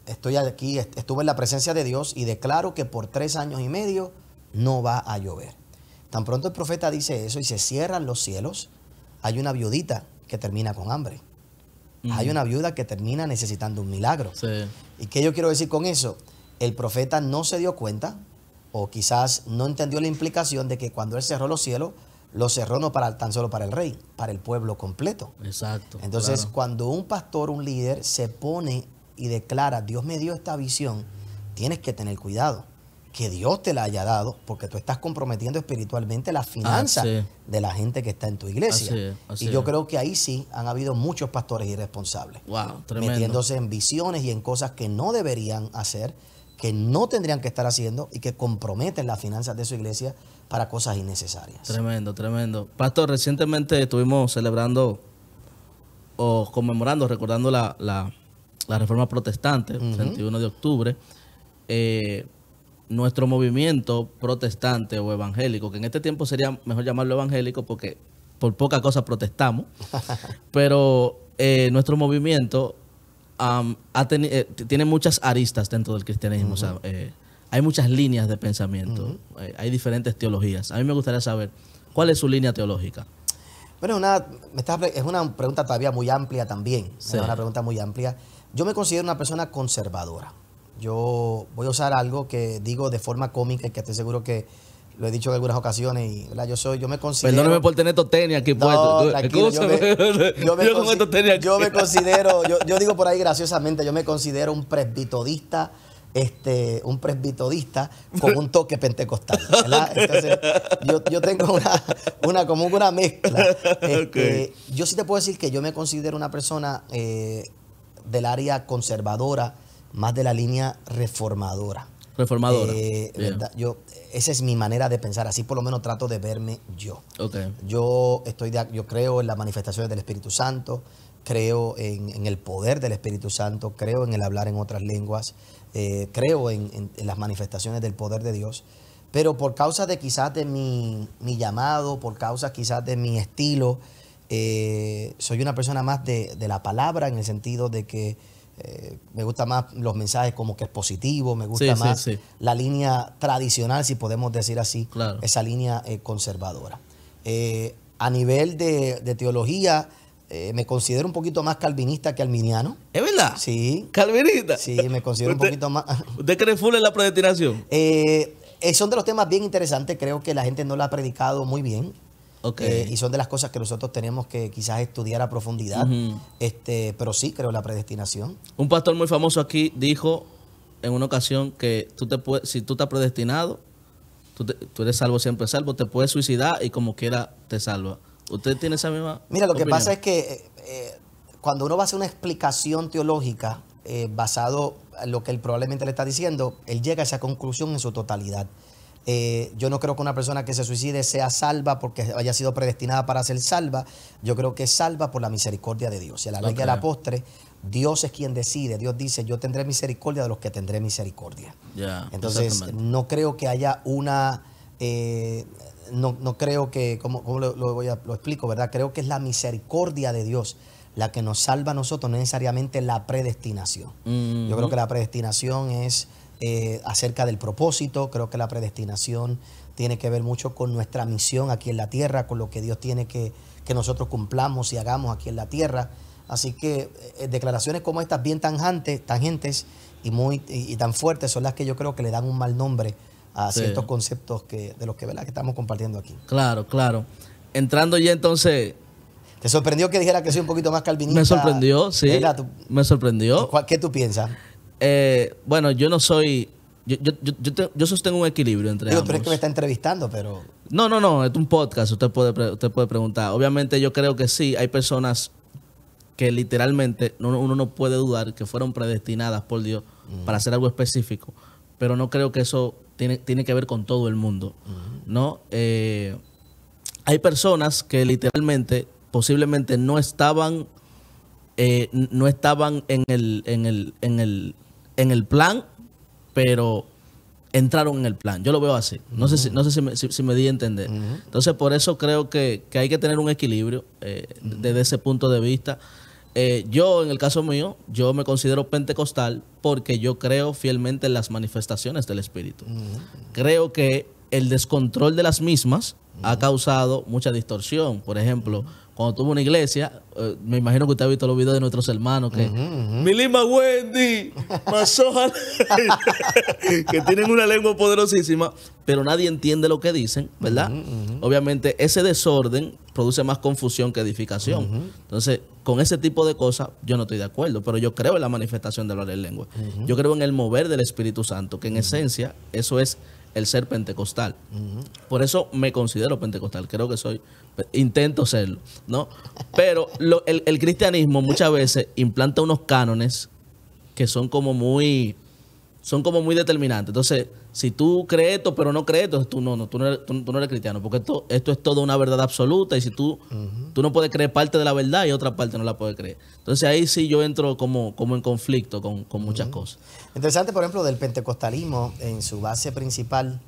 [SPEAKER 2] estoy aquí, estuve en la presencia de Dios y declaro que por tres años y medio no va a llover. Tan pronto el profeta dice eso y se cierran los cielos, hay una viudita que termina con hambre. Hay una viuda que termina necesitando un milagro. ¿Y qué yo quiero decir con eso? El profeta no se dio cuenta o quizás no entendió la implicación de que cuando él cerró los cielos, los cerró no para, tan solo para el rey, para el pueblo completo. Exacto. Entonces, cuando un pastor, un líder, se pone y declara, Dios me dio esta visión, tienes que tener cuidado que Dios te la haya dado, porque tú estás comprometiendo espiritualmente las finanzas de la gente que está en tu iglesia. y yo creo que ahí sí han habido muchos pastores irresponsables,
[SPEAKER 1] wow, metiéndose
[SPEAKER 2] en visiones y en cosas que no deberían hacer, que no tendrían que estar haciendo y que comprometen las finanzas de su iglesia
[SPEAKER 1] para cosas innecesarias. Tremendo, tremendo. Pastor, recientemente estuvimos celebrando o conmemorando, recordando la, reforma protestante, el 31 de octubre. Eh, nuestro movimiento protestante o evangélico, que en este tiempo sería mejor llamarlo evangélico porque por poca cosa protestamos, pero eh, nuestro movimiento eh, tiene muchas aristas dentro del cristianismo. Eh, hay muchas líneas de pensamiento, hay diferentes teologías. A mí me gustaría saber cuál es su línea teológica.
[SPEAKER 2] Bueno, una, es una pregunta todavía muy amplia también. Es una pregunta muy amplia. Yo me considero una persona conservadora. Yo voy a usar algo que digo de forma cómica y que estoy seguro que lo he dicho en algunas ocasiones y yo soy, yo me considero. Perdóname
[SPEAKER 1] por tener estos aquí no, Yo me, Yo me considero, yo,
[SPEAKER 2] yo, digo por ahí graciosamente, yo me considero un presbitodista. Este, un presbitodista con un toque pentecostal. yo, tengo una, una, como una mezcla. Este, yo sí te puedo decir que yo me considero una persona eh, del área conservadora, más de la línea reformadora. Reformadora. Eh, yo, esa es mi manera de pensar, así por lo menos trato de verme yo. Okay. Yo, estoy yo creo en las manifestaciones del Espíritu Santo, creo en, el poder del Espíritu Santo, creo en el hablar en otras lenguas, eh, creo en, las manifestaciones del poder de Dios, pero por causa de quizás de mi, llamado, por causa quizás de mi estilo, eh, soy una persona más de, de, la palabra en el sentido de que eh, me gusta más los mensajes como que es positivo, me gusta más la línea tradicional, si podemos decir así, esa línea eh, conservadora. Eh, a nivel de, teología, me considero un poquito más calvinista que alminiano. ¿Es verdad? Sí. ¿Calvinista? Sí, me considero un poquito más. ¿Usted cree full en la predestinación? son de los temas bien interesantes, creo que la gente no lo ha predicado muy bien. Eh, y son de las cosas que nosotros tenemos que quizás estudiar a profundidad. este, pero sí creo la predestinación.
[SPEAKER 1] Un pastor muy famoso aquí dijo en una ocasión que tú te puedes, si tú estás predestinado, tú, eres salvo, siempre salvo, te puedes suicidar y como quiera te salva. ¿Usted tiene esa misma.? Mira, lo que pasa
[SPEAKER 2] es que eh, eh, cuando uno va a hacer una explicación teológica eh, basado en lo que él probablemente le está diciendo, él llega a esa conclusión en su totalidad. Eh, yo no creo que una persona que se suicide sea salva porque haya sido predestinada para ser salva. Yo creo que es salva por la misericordia de Dios. Y a la ley de la postre, Dios es quien decide. Dios dice, yo tendré misericordia de los que tendré misericordia.
[SPEAKER 1] Entonces,
[SPEAKER 2] no creo que haya una... Eh, no, creo que, como, lo, explico, ¿verdad? Creo que es la misericordia de Dios la que nos salva a nosotros, no necesariamente la predestinación. Mm, yo creo que la predestinación es eh, acerca del propósito. Creo que la predestinación tiene que ver mucho con nuestra misión aquí en la tierra, con lo que Dios tiene que, que nosotros cumplamos y hagamos aquí en la tierra. Así que eh, declaraciones como estas, bien tangentes, tangentes y, muy, y, tan fuertes, son las que yo creo que le dan un mal nombre a ciertos conceptos que, de los que, ¿verdad? que estamos
[SPEAKER 1] compartiendo aquí. Claro, claro. Entrando ya entonces ¿Te sorprendió que dijera que soy un poquito más calvinista? Me sorprendió, sí. me sorprendió. ¿Qué tú piensas? Eh, bueno, yo no soy. Yo, yo, yo, yo sostengo un equilibrio entre ambos. que
[SPEAKER 2] me está entrevistando, pero.
[SPEAKER 1] No, no, no, es un podcast, usted puede, usted puede preguntar. Obviamente, yo creo que sí, hay personas que literalmente uno, no puede dudar que fueron predestinadas por Dios mm. para hacer algo específico, pero no creo que eso tiene, tiene que ver con todo el mundo, mm. ¿no? Eh, hay personas que literalmente, posiblemente no estaban, eh, no estaban en el, en el, en el en el plan, pero entraron en el plan. Yo lo veo así. No sé, si, no sé si, me, di a entender. Entonces, por eso creo que, hay que tener un equilibrio eh, desde ese punto de vista. Eh, yo, en el caso mío, yo me considero pentecostal porque yo creo fielmente en las manifestaciones del Espíritu. Creo que el descontrol de las mismas ha causado mucha distorsión. Por ejemplo, cuando tuvo una iglesia, eh, me imagino que usted ha visto los videos de nuestros hermanos que. Milima Wendy, que tienen una lengua poderosísima, pero nadie entiende lo que dicen, ¿verdad? Obviamente, ese desorden produce más confusión que edificación. Entonces, con ese tipo de cosas, yo no estoy de acuerdo, pero yo creo en la manifestación de hablar en lengua. Yo creo en el mover del Espíritu Santo, que en esencia, eso es el ser pentecostal. Por eso me considero pentecostal. Creo que soy Intento serlo, ¿no? Pero el, cristianismo muchas veces implanta unos cánones que son como muy, son como muy determinantes. Entonces, si tú crees esto, pero no crees esto, tú no, no, tú no, eres, cristiano, porque esto, esto es toda una verdad absoluta y si tú, tú no puedes creer parte de la verdad y otra parte no la puedes creer. Entonces ahí sí yo entro como, en conflicto con, muchas cosas. Interesante,
[SPEAKER 2] por ejemplo, del pentecostalismo en su base principal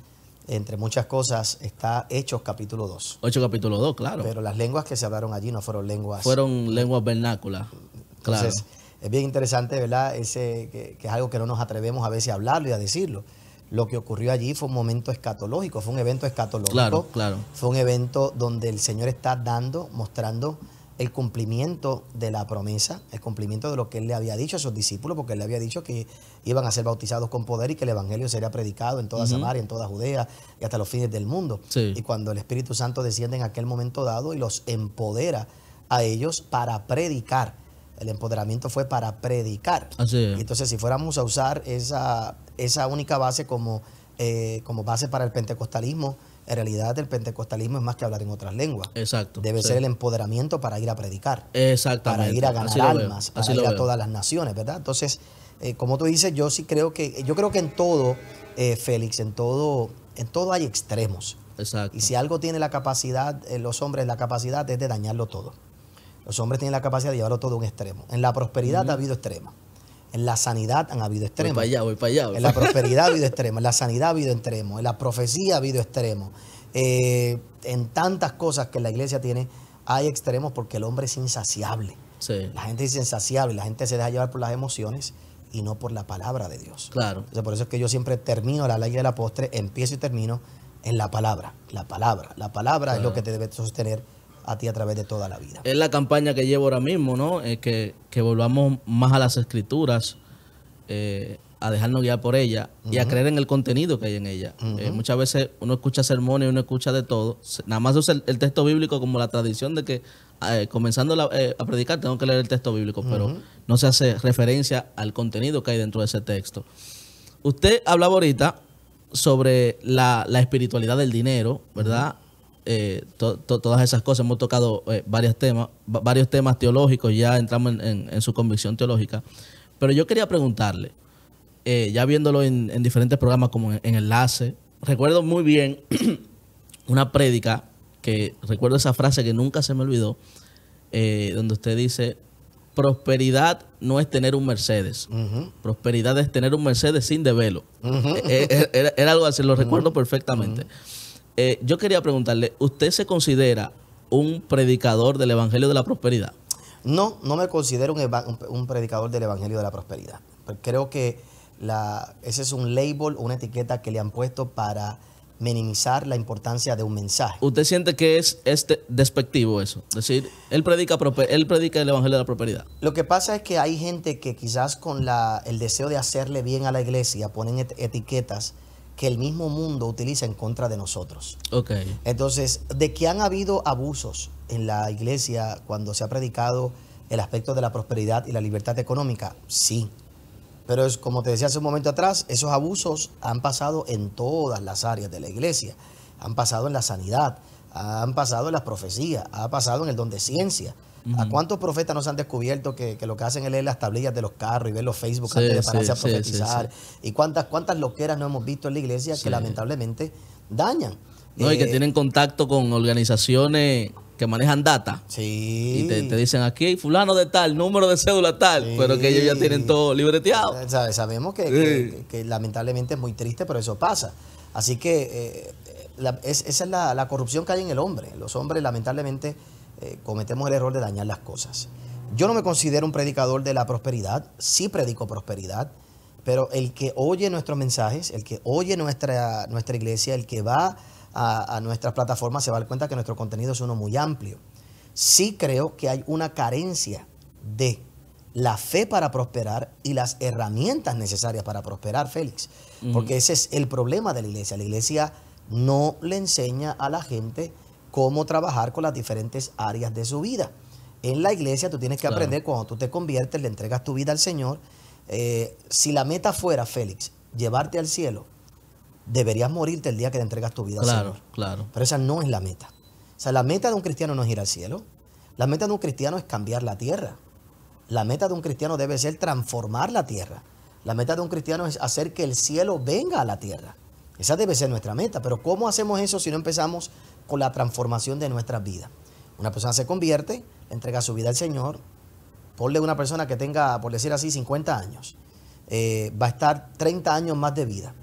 [SPEAKER 2] entre muchas cosas, está Hechos capítulo 2.
[SPEAKER 1] Hechos capítulo 2, claro. Pero
[SPEAKER 2] las lenguas que se hablaron allí no fueron lenguas. Fueron lenguas vernáculas. Claro. Entonces, es bien interesante, ¿verdad? Ese, que, que, es algo que no nos atrevemos a veces a hablarlo y a decirlo. Lo que ocurrió allí fue un momento escatológico, fue un evento escatológico. Claro, claro. Fue un evento donde el Señor está dando, mostrando el cumplimiento de la promesa, el cumplimiento de lo que él le había dicho a sus discípulos, porque él le había dicho que iban a ser bautizados con poder y que el Evangelio sería predicado en toda Samaria, en toda Judea y hasta los fines del mundo. Y cuando el Espíritu Santo desciende en aquel momento dado y los empodera a ellos para predicar. El empoderamiento fue para predicar. entonces, si fuéramos a usar esa, esa única base como, eh, como base para el pentecostalismo, en realidad, el pentecostalismo es más que hablar en otras lenguas.
[SPEAKER 1] Exacto. Debe ser el
[SPEAKER 2] empoderamiento para ir a predicar.
[SPEAKER 1] Exactamente. Para ir a ganar almas, para ir a todas
[SPEAKER 2] las naciones, ¿verdad? Entonces, eh, como tú dices, yo sí creo que, yo creo que en todo, eh, Félix, en todo, en todo hay extremos. Exacto. Y si algo tiene la capacidad, eh, los hombres, la capacidad es de dañarlo todo. Los hombres tienen la capacidad de llevarlo todo a un extremo. En la prosperidad ha habido extremos. En la sanidad han habido extremos.
[SPEAKER 1] en la prosperidad
[SPEAKER 2] ha habido extremos, en la sanidad ha habido extremos, en la profecía ha habido extremos. Eh, en tantas cosas que la iglesia tiene, hay extremos porque el hombre es insaciable. La gente es insaciable, la gente se deja llevar por las emociones y no por la palabra de Dios. Claro. por eso es que yo siempre termino la ley de la postre, empiezo y termino en la palabra. La palabra, la palabra es lo que te debe sostener a ti a través de toda la vida.
[SPEAKER 1] Es la campaña que llevo ahora mismo, ¿no? que, volvamos más a las escrituras, eh, a dejarnos guiar por ella y a creer en el contenido que hay en ella. Eh, muchas veces uno escucha sermones, uno escucha de todo. Nada más usa el, texto bíblico como la tradición de que ah, eh, comenzando a predicar tengo que leer el texto bíblico, pero no se hace referencia al contenido que hay dentro de ese texto. Usted hablaba ahorita sobre la, la espiritualidad del dinero, ¿verdad? eh, todas esas cosas. Hemos tocado eh, varios, temas, varios temas teológicos, ya entramos en, su convicción teológica. Pero yo quería preguntarle, eh, ya viéndolo en, diferentes programas como en, Enlace, recuerdo muy bien una prédica que recuerdo esa frase que nunca se me olvidó, eh, donde usted dice, prosperidad no es tener un Mercedes. Prosperidad es tener un Mercedes sin de velo era, algo así, lo recuerdo perfectamente. Eh, yo quería preguntarle, ¿usted se considera un predicador del Evangelio de la Prosperidad?
[SPEAKER 2] No, no me considero un, predicador del Evangelio de la Prosperidad. Creo que ese es un label, una etiqueta que le han puesto para minimizar la importancia de un
[SPEAKER 1] mensaje. ¿Usted siente que es, despectivo eso? Es decir, él predica, él predica el Evangelio de la Prosperidad.
[SPEAKER 2] Lo que pasa es que hay gente que quizás con el deseo de hacerle bien a la iglesia ponen etiquetas que el mismo mundo utiliza en contra de nosotros. Okay. Entonces, de que han habido abusos en la iglesia cuando se ha predicado el aspecto de la prosperidad y la libertad económica, sí. Pero es como te decía hace un momento atrás, esos abusos han pasado en todas las áreas de la iglesia. Han pasado en la sanidad, han pasado en las profecías, ha pasado en el don de ciencia, ¿A cuántos profetas nos han descubierto que, lo que hacen es leer las tablillas de los carros y ver los Facebook antes de pararse a profetizar? ¿Y cuántas, cuántas loqueras no hemos visto en la iglesia que lamentablemente dañan? No, y que eh, tienen
[SPEAKER 1] contacto con organizaciones que manejan data. Sí. Y te, dicen aquí, fulano de tal, número de cédula tal, pero que ellos ya tienen todo libreteado.
[SPEAKER 2] Eh, sabemos que, lamentablemente es muy triste, pero eso pasa. Así que eh, esa es la, la, corrupción que hay en el hombre. Los hombres lamentablemente eh, cometemos el error de dañar las cosas. Yo no me considero un predicador de la prosperidad, sí predico prosperidad, pero el que oye nuestros mensajes, el que oye nuestra, nuestra iglesia, el que va a, a nuestras plataformas se va a dar cuenta que nuestro contenido es uno muy amplio. Sí creo que hay una carencia de la fe para prosperar y las herramientas necesarias para prosperar, Félix. Porque ese es el problema de la iglesia. La iglesia no le enseña a la gente cómo trabajar con las diferentes áreas de su vida. En la iglesia tú tienes que aprender cuando tú te conviertes, le entregas tu vida al Señor. Eh, si la meta fuera, Félix, llevarte al cielo, deberías morirte el día que le entregas tu vida claro, al Señor. Claro. Pero esa no es la meta. O sea, la meta de un cristiano no es ir al cielo. La meta de un cristiano es cambiar la tierra. La meta de un cristiano debe ser transformar la tierra. La meta de un cristiano es hacer que el cielo venga a la tierra. Esa debe ser nuestra meta. Pero ¿cómo hacemos eso si no empezamos con la transformación de nuestras vidas. Una persona se convierte, entrega su vida al Señor, ponle una persona que tenga, por decir así, 50 años, eh, va a estar 30 años más de vida,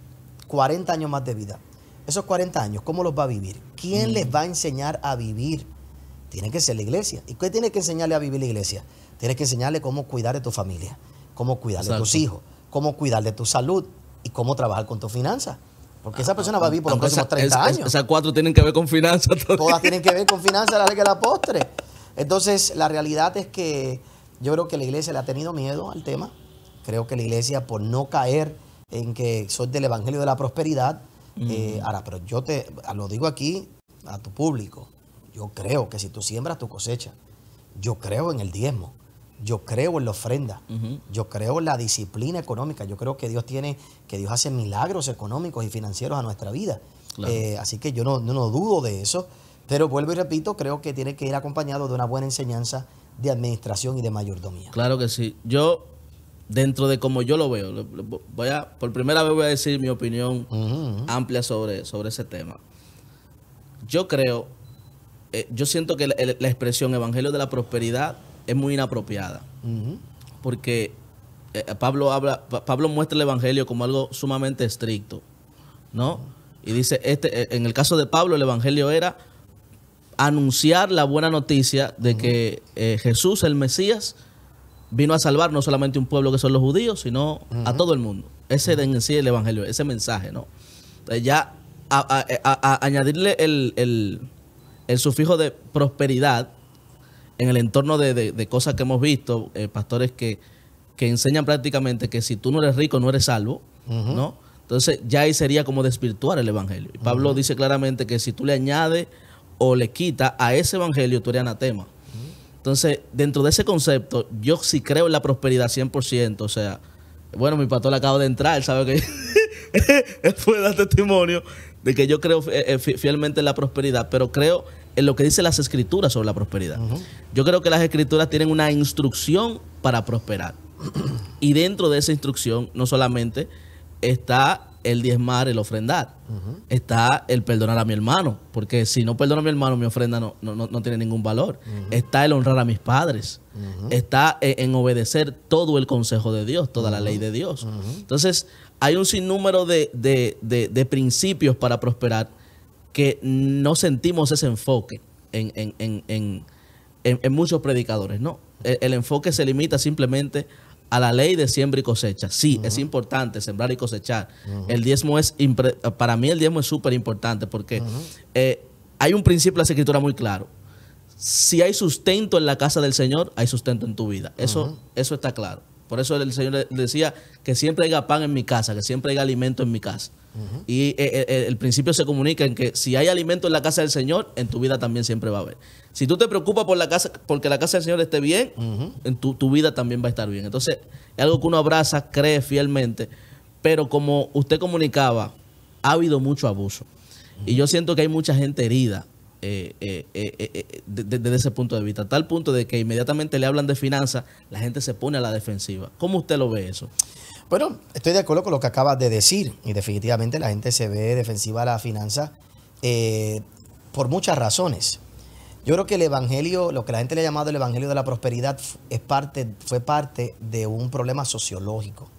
[SPEAKER 2] 40 años más de vida. Esos 40 años, ¿cómo los va a vivir? ¿Quién mm. les va a enseñar a vivir? Tiene que ser la iglesia. ¿Y qué tiene que enseñarle a vivir la iglesia? Tiene que enseñarle cómo cuidar de tu familia, cómo cuidar de tus hijos, cómo cuidar de tu salud y cómo trabajar con tus finanzas. Porque esa persona va a vivir por los próximos 30 años. Esas
[SPEAKER 1] cuatro tienen que ver con
[SPEAKER 2] finanzas. Todas tienen que ver con finanzas, la regla la postre. Entonces, la realidad es que yo creo que la iglesia le ha tenido miedo al tema. Creo que la iglesia, por no caer en que soy del evangelio de la prosperidad, mm. eh, ahora, pero yo te lo digo aquí a tu público. Yo creo que si tú siembras, tu cosecha. Yo creo en el diezmo. Yo creo en la ofrenda, yo creo en la disciplina económica, yo creo que Dios tiene, que Dios hace milagros económicos y financieros a nuestra vida. Eh, así que yo no, dudo de eso, pero vuelvo y repito, creo que tiene que ir acompañado de una buena enseñanza de administración y
[SPEAKER 1] de mayordomía. Claro que sí. Yo, dentro de como yo lo veo, voy a, por primera vez voy a decir mi opinión amplia sobre, sobre ese tema. Yo creo, eh, yo siento que la expresión Evangelio de la Prosperidad es muy inapropiada. Porque eh, eh, Pablo, habla, Pablo muestra el Evangelio como algo sumamente estricto, ¿no? Y dice, este, eh, en el caso de Pablo, el Evangelio era anunciar la buena noticia de que Jesús, el Mesías, vino a salvar no solamente un pueblo que son los judíos, sino a todo el mundo. Ese en sí el Evangelio, ese mensaje, ¿no? Entonces ya a, añadirle el, el, sufijo de prosperidad, en el entorno de, cosas que hemos visto, eh, pastores que, enseñan prácticamente que si tú no eres rico, no eres salvo, ¿no? Entonces ya ahí sería como desvirtuar el evangelio. Y Pablo dice claramente que si tú le añades o le quitas a ese evangelio, tú eres anatema. Entonces, dentro de ese concepto, yo sí creo en la prosperidad 100%. O sea, bueno, mi pastor acaba de entrar, sabe que él puede dar testimonio de que yo creo eh, fielmente en la prosperidad, pero creo en lo que dice las escrituras sobre la prosperidad. Yo creo que las escrituras tienen una instrucción para prosperar. y dentro de esa instrucción no solamente está el diezmar, el ofrendar, está el perdonar a mi hermano, porque si no perdono a mi hermano, mi ofrenda no, tiene ningún valor. Está el honrar a mis padres, está eh, en, obedecer todo el consejo de Dios, toda la ley de Dios. Entonces, hay un sinnúmero de principios para prosperar que no sentimos ese enfoque en, muchos predicadores, ¿no? El, enfoque se limita simplemente a la ley de siembra y cosecha. Sí, es importante sembrar y cosechar. El diezmo es, para mí el diezmo es súper importante porque eh, hay un principio de la escritura muy claro. Si hay sustento en la casa del Señor, hay sustento en tu vida. Eso, eso está claro. Por eso el Señor decía que siempre haya pan en mi casa, que siempre haya alimento en mi casa. Y eh, eh, eh, el, principio se comunica en que si hay alimento en la casa del Señor, en tu vida también siempre va a haber. Si tú te preocupas por la casa, porque la casa del Señor esté bien, en tu, vida también va a estar bien. Entonces, es algo que uno abraza, cree fielmente, pero como usted comunicaba, ha habido mucho abuso. Y yo siento que hay mucha gente herida desde, eh, eh, eh, ese punto de vista. tal punto de que inmediatamente le hablan de finanzas, la gente se pone a la defensiva. ¿Cómo usted lo ve eso?
[SPEAKER 2] Bueno, estoy de acuerdo con lo que acaba de decir y definitivamente la gente se ve defensiva a la finanza por muchas razones. Yo creo que el evangelio, lo que la gente le ha llamado el evangelio de la prosperidad, es parte, fue parte de un problema sociológico.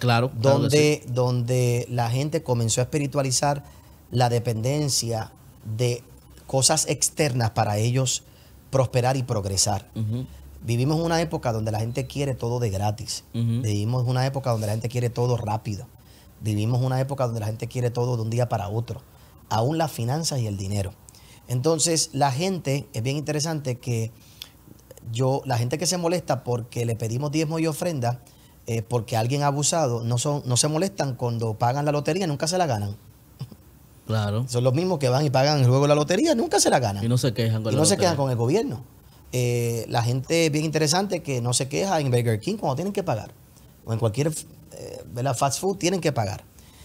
[SPEAKER 2] claro. donde la gente comenzó a espiritualizar la dependencia de cosas externas para ellos prosperar y progresar. Vivimos una época donde la gente quiere todo de gratis.
[SPEAKER 1] Vivimos
[SPEAKER 2] una época donde la gente quiere todo rápido. Vivimos una época donde la gente quiere todo de un día para otro. Aún las finanzas y el dinero. Entonces, la gente, es bien interesante que yo, la gente que se molesta porque le pedimos diezmo y ofrenda, eh, porque alguien ha abusado, no, son, no se molestan cuando pagan la lotería, nunca se la ganan. Son los mismos que van y pagan el la lotería, nunca se la ganan. Y no se quejan con, el gobierno. Eh, la gente bien interesante que no se queja en Burger King cuando tienen que pagar. O en cualquier eh, fast food tienen que pagar.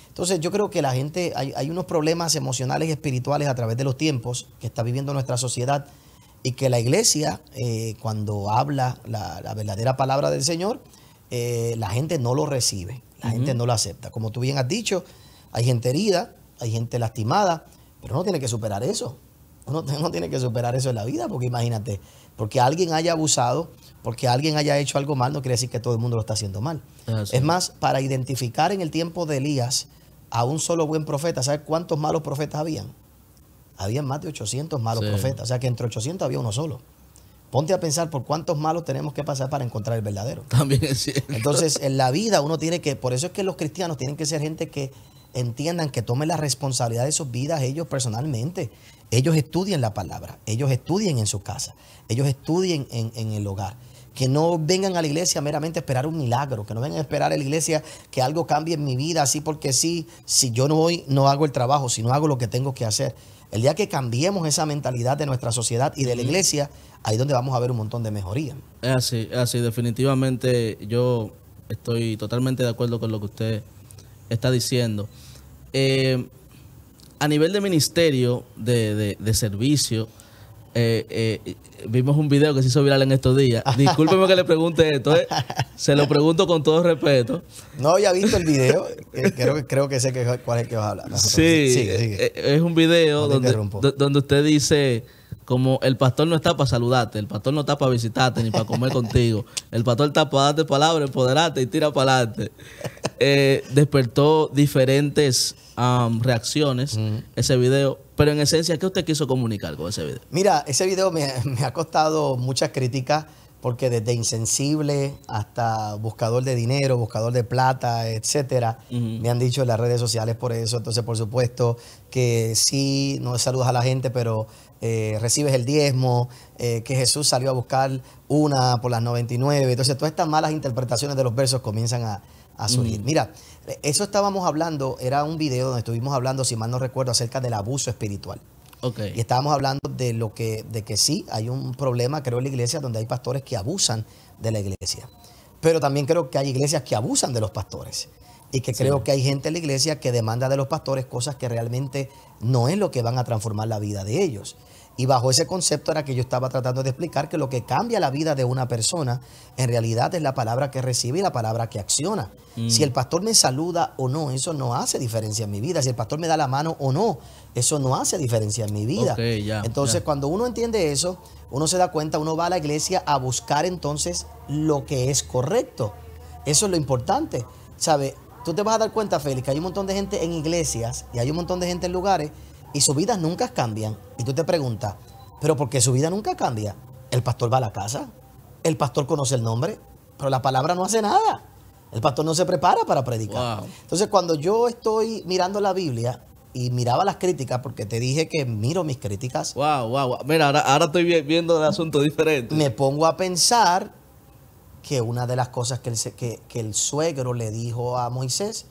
[SPEAKER 2] Entonces yo creo que la gente, hay, unos problemas emocionales y espirituales a través de los tiempos que está viviendo nuestra sociedad y que la iglesia, eh, cuando habla la, verdadera palabra del Señor, la gente no lo recibe, la gente no lo acepta. Como tú bien has dicho, hay gente herida, hay gente lastimada, pero uno tiene que superar eso. Uno, no tiene que superar eso en la vida, porque imagínate, porque alguien haya abusado, porque alguien haya hecho algo mal, no quiere decir que todo el mundo lo está haciendo mal.
[SPEAKER 1] Ah, es más,
[SPEAKER 2] para identificar en el tiempo de Elías a un solo buen profeta, ¿sabes cuántos malos profetas habían? Habían más de 800 malos profetas, o sea que entre 800 había uno solo. Ponte a pensar por cuántos malos tenemos que pasar para encontrar el verdadero.
[SPEAKER 1] También es cierto. Entonces,
[SPEAKER 2] en la vida uno tiene que, por eso es que los cristianos tienen que ser gente que entiendan que tomen la responsabilidad de sus vidas ellos personalmente. Ellos estudien la palabra, ellos estudien en su casa, ellos estudien en, el hogar que no vengan a la iglesia meramente a esperar un milagro, que no vengan a esperar a la iglesia que algo cambie en mi vida, así porque sí, si yo no voy, no hago el trabajo, si no hago lo que tengo que hacer. El día que cambiemos esa mentalidad de nuestra sociedad y de la iglesia, ahí es donde vamos a ver un montón de mejorías.
[SPEAKER 1] Así, así, definitivamente yo estoy totalmente de acuerdo con lo que usted está diciendo. Eh, a nivel de ministerio, de, servicio, eh, eh, vimos un video que se hizo viral en estos días. Discúlpeme que le pregunte esto, se lo pregunto con todo respeto.
[SPEAKER 2] No, había visto el video, creo, que sé cuál es el que vas a hablar. Sí,
[SPEAKER 1] es un video donde, donde usted dice como el pastor no está para saludarte, el pastor no está para visitarte ni para comer contigo, el pastor está para darte palabras, empoderarte y tira para adelante. despertó diferentes reacciones ese video. Pero en esencia, ¿qué usted quiso comunicar con ese video?
[SPEAKER 2] Mira, ese video me, ha costado muchas críticas porque desde insensible hasta buscador de dinero, buscador de plata, etcétera, me han dicho en las redes sociales por eso. Entonces, por supuesto que sí, no saludas a la gente, pero eh, recibes el diezmo, eh, que Jesús salió a buscar una por las 99. Entonces, todas estas malas interpretaciones de los versos comienzan a, surgir. Mira, eso estábamos hablando, era un video donde estuvimos hablando, si mal no recuerdo, acerca del abuso espiritual. Okay. Y estábamos hablando de lo que, de que sí, hay un problema, creo, en la iglesia donde hay pastores que abusan de la iglesia. Pero también creo que hay iglesias que abusan de los pastores. Y que creo que hay gente en la iglesia que demanda de los pastores cosas que realmente no es lo que van a transformar la vida de ellos. Y bajo ese concepto era que yo estaba tratando de explicar que lo que cambia la vida de una persona en realidad es la palabra que recibe y la palabra que acciona. Mm. Si el pastor me saluda o no, eso no hace diferencia en mi vida. Si el pastor me da la mano o no, eso no hace diferencia en mi vida. entonces, cuando uno entiende eso, uno se da cuenta, uno va a la iglesia a buscar entonces lo que es correcto. Eso es lo importante. ¿Sabe? Tú te vas a dar cuenta, Félix, que hay un montón de gente en iglesias y hay un montón de gente en lugares y sus vidas nunca cambian. Y tú te preguntas, ¿pero por qué su vida nunca cambia? El pastor va a la casa, el pastor conoce el nombre, pero la palabra no hace nada. El pastor no se prepara para predicar. Entonces, cuando yo estoy mirando la Biblia y miraba las críticas, porque te dije que miro mis críticas.
[SPEAKER 1] Wow, wow, Mira, ahora, estoy viendo el asunto diferente. Me pongo a pensar que
[SPEAKER 2] una de las cosas que el suegro le dijo a Moisés,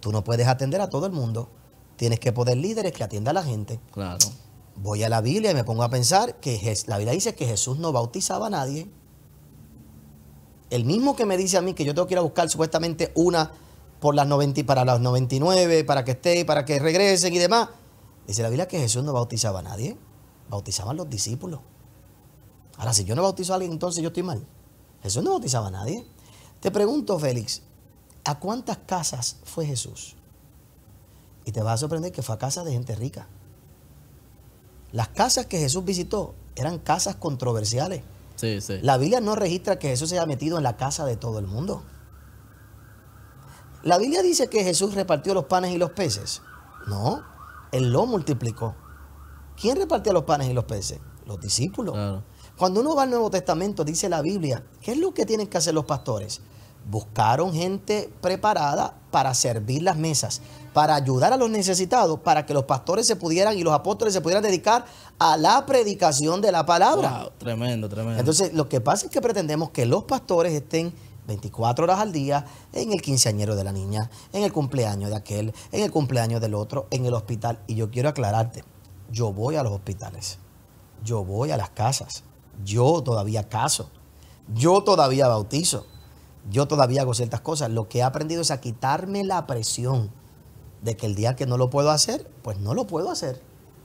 [SPEAKER 2] tú no puedes atender a todo el mundo. Tienes que poder líderes que atienda a la gente. Claro. Voy a la Biblia y me pongo a pensar que la Biblia dice que Jesús no bautizaba a nadie. El mismo que me dice a mí que yo tengo que ir a buscar supuestamente una por las para las 99, para que esté, para que regresen y demás. Dice la Biblia que Jesús no bautizaba a nadie, bautizaban los discípulos. Ahora, si yo no bautizo a alguien, entonces yo estoy mal. Jesús no bautizaba a nadie. Te pregunto, Félix, ¿a cuántas casas fue Jesús? Y te vas a sorprender que fue a casa de gente rica. Las casas que Jesús visitó eran casas controversiales. Sí, sí. La Biblia no registra que Jesús se haya metido en la casa de todo el mundo. La Biblia dice que Jesús repartió los panes y los peces. No, Él lo multiplicó. ¿Quién repartía los panes y los peces? Los discípulos. Cuando uno va al Nuevo Testamento, dice la Biblia, ¿qué es lo que tienen que hacer los pastores? buscaron gente preparada para servir las mesas, para ayudar a los necesitados, para que los pastores se pudieran y los apóstoles se pudieran dedicar a la predicación de la palabra.
[SPEAKER 1] tremendo, tremendo.
[SPEAKER 2] Entonces, lo que pasa es que pretendemos que los pastores estén 24 horas al día en el quinceañero de la niña, en el cumpleaños de aquel, en el cumpleaños del otro, en el hospital. Y yo quiero aclararte, yo voy a los hospitales, yo voy a las casas, yo todavía caso, yo todavía bautizo, yo todavía hago ciertas cosas. Lo que he aprendido es a quitarme la presión de que el día que no lo puedo hacer, pues no lo puedo hacer.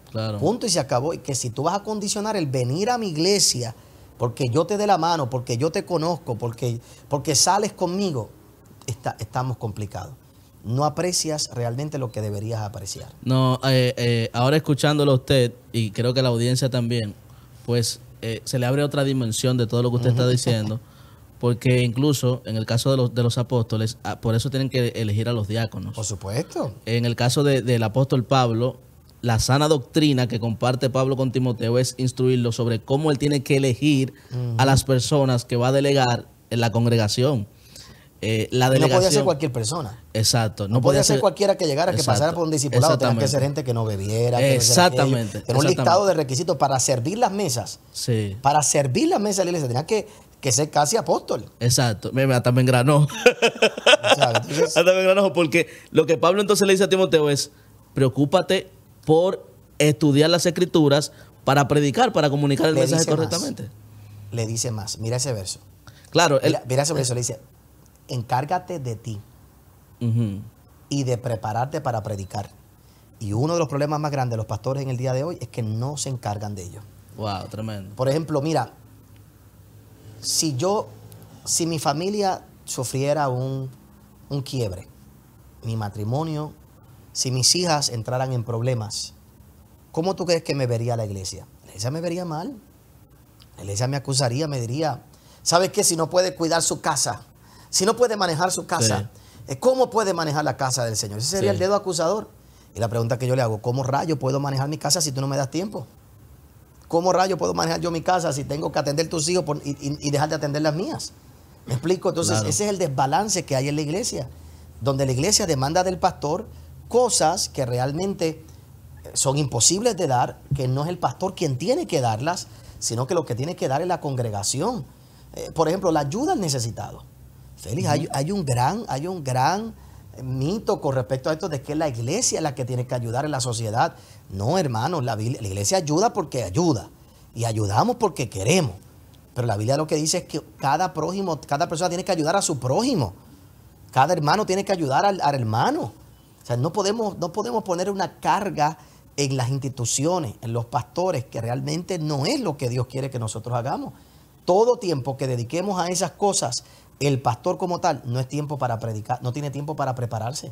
[SPEAKER 2] Claro. Punto y se acabó. Y que si tú vas a condicionar el venir a mi iglesia porque yo te dé la mano, porque yo te conozco, porque, porque sales conmigo, está, estamos complicados. No aprecias realmente lo que deberías apreciar.
[SPEAKER 1] No, eh, eh, ahora escuchándolo a usted, y creo que la audiencia también, pues eh, se le abre otra dimensión de todo lo que usted está diciendo. Porque incluso en el caso de los, de los apóstoles, ah, por eso tienen que elegir a los diáconos. Por supuesto. En el caso del apóstol Pablo, la sana doctrina que comparte Pablo con Timoteo es instruirlo sobre cómo él tiene que elegir a las personas que va a delegar en la congregación. Eh, la delegación, no podía ser cualquier persona. Exacto. No, podía, ser, cualquiera que llegara, que pasara por un discipulado. Tenía que ser gente que no bebiera. exactamente. era un listado de
[SPEAKER 2] requisitos para servir las mesas. Sí. Para servir las mesas de la iglesia. Tenía que que es casi apóstol.
[SPEAKER 1] Exacto, hasta me engranó. hasta me porque lo que Pablo entonces le dice a Timoteo es, preocúpate por estudiar las escrituras para predicar, para comunicar el mensaje correctamente. Le dice más, mira ese verso. Claro,
[SPEAKER 2] mira, ese verso, eh. le dice, encárgate de ti
[SPEAKER 1] y
[SPEAKER 2] de prepararte para predicar. Y uno de los problemas más grandes de los pastores en el día de hoy es que no se encargan de ello. Wow, tremendo. Por ejemplo, mira, si yo, si mi familia sufriera un, un quiebre, mi matrimonio, si mis hijas entraran en problemas, ¿cómo tú crees que me vería la iglesia? La iglesia me vería mal. La iglesia me acusaría, me diría, ¿sabes qué? Si no puede cuidar su casa, si no puede manejar su casa, eh, ¿cómo puede manejar la casa del Señor? Ese sería el dedo acusador. Y la pregunta que yo le hago, ¿cómo rayo puedo manejar mi casa si tú no me das tiempo? ¿Cómo rayo puedo manejar yo mi casa si tengo que atender tus hijos y, dejar de atender las mías? ¿Me explico? Entonces, ese es el desbalance que hay en la iglesia, donde la iglesia demanda del pastor cosas que realmente eh, son imposibles de dar, que no es el pastor quien tiene que darlas, sino que lo que tiene que dar es la congregación. Eh, por ejemplo, la ayuda al necesitado. Félix, hay, un gran, hay un gran mito con respecto a esto de que la iglesia la que tiene que ayudar en la sociedad. No, hermanos, la, iglesia ayuda porque ayuda y ayudamos porque queremos. Pero la Biblia lo que dice es que cada prójimo, cada persona tiene que ayudar a su prójimo. Cada hermano tiene que ayudar al, hermano. O sea, no podemos, no podemos poner una carga en las instituciones, en los pastores, que realmente no es lo que Dios quiere que nosotros hagamos. Todo tiempo que dediquemos a esas cosas el pastor como tal no es tiempo para predicar, no tiene tiempo para prepararse,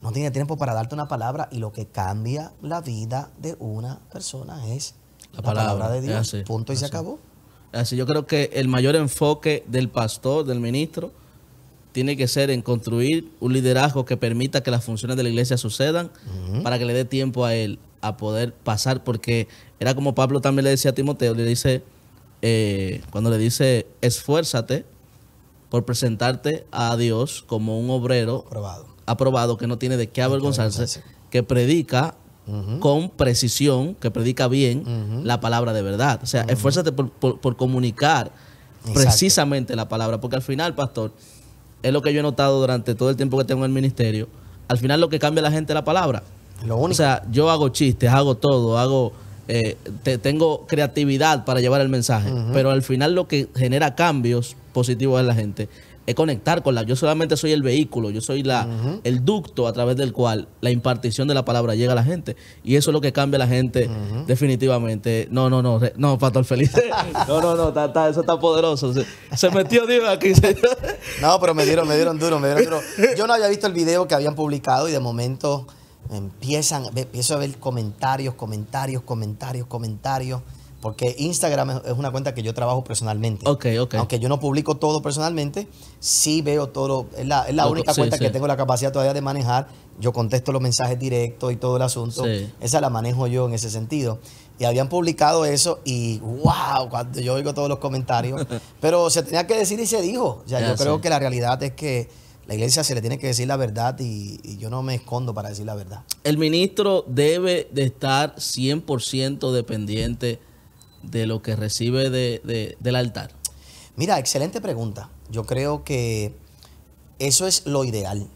[SPEAKER 2] no tiene tiempo para darte una palabra y lo que cambia la vida de una persona es
[SPEAKER 1] la, palabra, de Dios. punto y se acabó. Así yo creo que el mayor enfoque del pastor, del ministro, tiene que ser en construir un liderazgo que permita que las funciones de la iglesia sucedan para que le dé tiempo a él a poder pasar, porque era como Pablo también le decía a Timoteo, le dice, eh, cuando le dice, esfuérzate por presentarte a Dios como un obrero aprobado, que no tiene de qué avergonzarse, que predica con precisión, que predica bien la palabra de verdad. O sea, esfuérzate por, por, comunicar precisamente la palabra, porque al final, pastor, es lo que yo he notado durante todo el tiempo que tengo en el ministerio, al final lo que cambia la gente es la palabra. Lo único. O sea, yo hago chistes, hago todo, hago... Eh, te, tengo creatividad para llevar el mensaje, pero al final lo que genera cambios Positivo de la gente, es conectar con la. Yo solamente soy el vehículo, yo soy la, el ducto a través del cual la impartición de la palabra llega a la gente. Y eso es lo que cambia a la gente, definitivamente. No, no, no, no, Pastor Feliz. no, no, no, eso está poderoso. Se, metió Dios aquí. no, pero me dieron, me dieron duro, me dieron duro.
[SPEAKER 2] Yo no había visto el video que habían publicado y de momento empiezan, empiezo a ver comentarios, comentarios, comentarios, comentarios. Porque Instagram es una cuenta que yo trabajo personalmente. Aunque yo no publico todo personalmente, sí veo todo. Es la, única cuenta que tengo la capacidad todavía de manejar. Yo contesto los mensajes directos y todo el asunto. Esa la manejo yo en ese sentido. Y habían publicado eso y wow, cuando yo oigo todos los comentarios. pero se tenía que decir y se dijo. O sea, yo creo que la realidad es que la iglesia se le tiene que decir la verdad y, y, yo no me escondo para decir la verdad.
[SPEAKER 1] El ministro debe de estar 100% dependiente de lo que recibe de, del altar? Mira, excelente pregunta.
[SPEAKER 2] Yo creo que eso es lo ideal.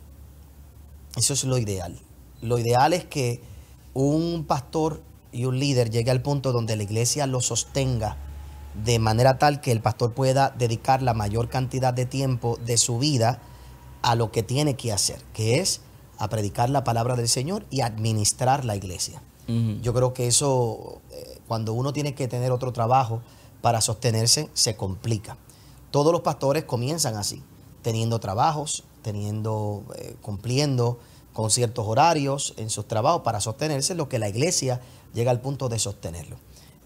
[SPEAKER 2] Eso es lo ideal. Lo ideal es que un pastor y un líder llegue al punto donde la iglesia lo sostenga de manera tal que el pastor pueda dedicar la mayor cantidad de tiempo de su vida a lo que tiene que hacer, que es a predicar la palabra del Señor y administrar la iglesia. Yo creo que eso cuando uno tiene que tener otro trabajo para sostenerse, se complica. Todos los pastores comienzan así, teniendo trabajos, teniendo, eh, cumpliendo con ciertos horarios en sus trabajos para sostenerse, lo que la iglesia llega al punto de sostenerlo.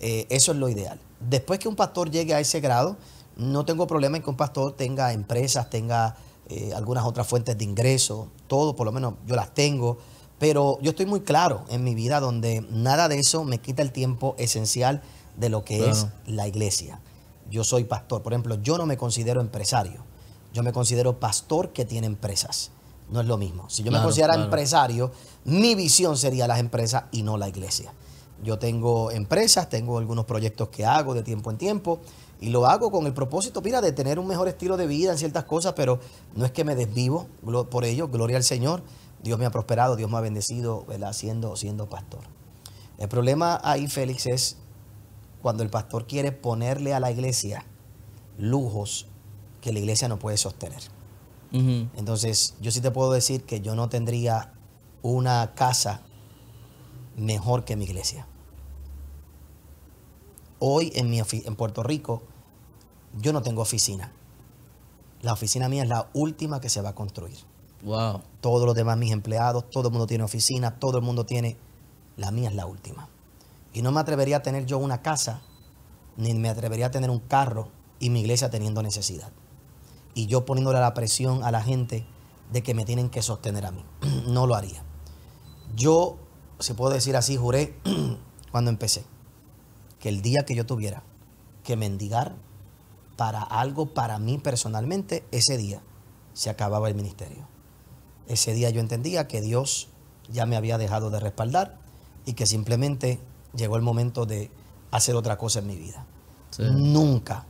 [SPEAKER 2] Eh, eso es lo ideal. Después que un pastor llegue a ese grado, no tengo problema en que un pastor tenga empresas, tenga eh, algunas otras fuentes de ingreso, todo, por lo menos yo las tengo. Pero yo estoy muy claro en mi vida donde nada de eso me quita el tiempo esencial de lo que es la iglesia. Yo soy pastor, por ejemplo, yo no me considero empresario. Yo me considero pastor que tiene empresas. No es lo mismo. Si yo me considerara empresario, mi visión sería las empresas y no la iglesia. Yo tengo empresas, tengo algunos proyectos que hago de tiempo en tiempo y lo hago con el propósito, mira, de tener un mejor estilo de vida en ciertas cosas, pero no es que me desvivo por ello, gloria al Señor. Dios me ha prosperado, Dios me ha bendecido, ¿verdad? Siendo, pastor. El problema ahí, Félix, es cuando el pastor quiere ponerle a la iglesia lujos que la iglesia no puede sostener. Entonces, yo sí te puedo decir que yo no tendría una casa mejor que mi iglesia. Hoy en, mi en Puerto Rico, yo no tengo oficina. La oficina mía es la última que se va a construir. Wow todos los demás mis empleados, todo el mundo tiene oficina, todo el mundo tiene... La mía es la última. Y no me atrevería a tener yo una casa, ni me atrevería a tener un carro y mi iglesia teniendo necesidad. Y yo poniéndole la presión a la gente de que me tienen que sostener a mí. No lo haría. Yo, si puedo decir así, juré cuando empecé que el día que yo tuviera que mendigar para algo para mí personalmente, ese día se acababa el ministerio. Ese día yo entendía que Dios ya me había dejado de respaldar y que simplemente llegó el momento de hacer otra cosa en mi vida. Nunca,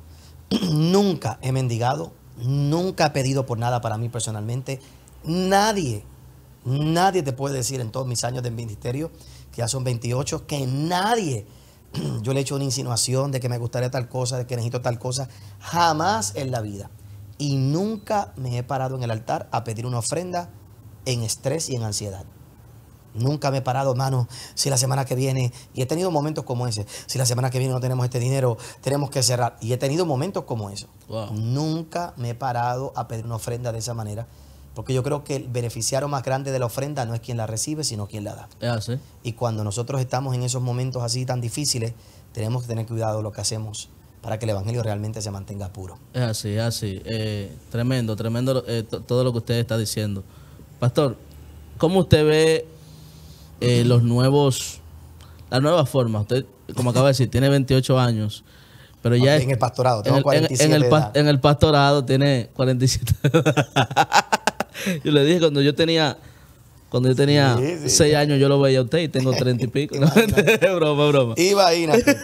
[SPEAKER 2] nunca he mendigado, nunca he pedido por nada para mí personalmente. Nadie, nadie te puede decir en todos mis años de ministerio, que ya son 28, que nadie, yo le he hecho una insinuación de que me gustaría tal cosa, de que necesito tal cosa, jamás en la vida. Y nunca me he parado en el altar a pedir una ofrenda en estrés y en ansiedad. Nunca me he parado, hermano. Si la semana que viene, y he tenido momentos como ese, si la semana que viene no tenemos este dinero, tenemos que cerrar. Y he tenido momentos como eso. Nunca me he parado a pedir una ofrenda de esa manera. Porque yo creo que el beneficiario más grande de la ofrenda no es quien la recibe, sino quien la da. Ah, y cuando nosotros estamos en esos momentos así tan difíciles, tenemos que tener cuidado lo que hacemos para que el Evangelio realmente se mantenga puro.
[SPEAKER 1] Es así, es así. Eh, tremendo, tremendo eh, todo lo que usted está diciendo. Pastor, ¿cómo usted ve eh, los nuevos, las nuevas formas? Usted, como acaba de decir, tiene 28 años. Pero ya en el pastorado, tengo en el, en el, en el pastorado tiene 47. yo le dije cuando yo tenía cuando yo tenía 6 años yo lo veía a usted y tengo 30 y pico. broma, broma.
[SPEAKER 2] Imagínate.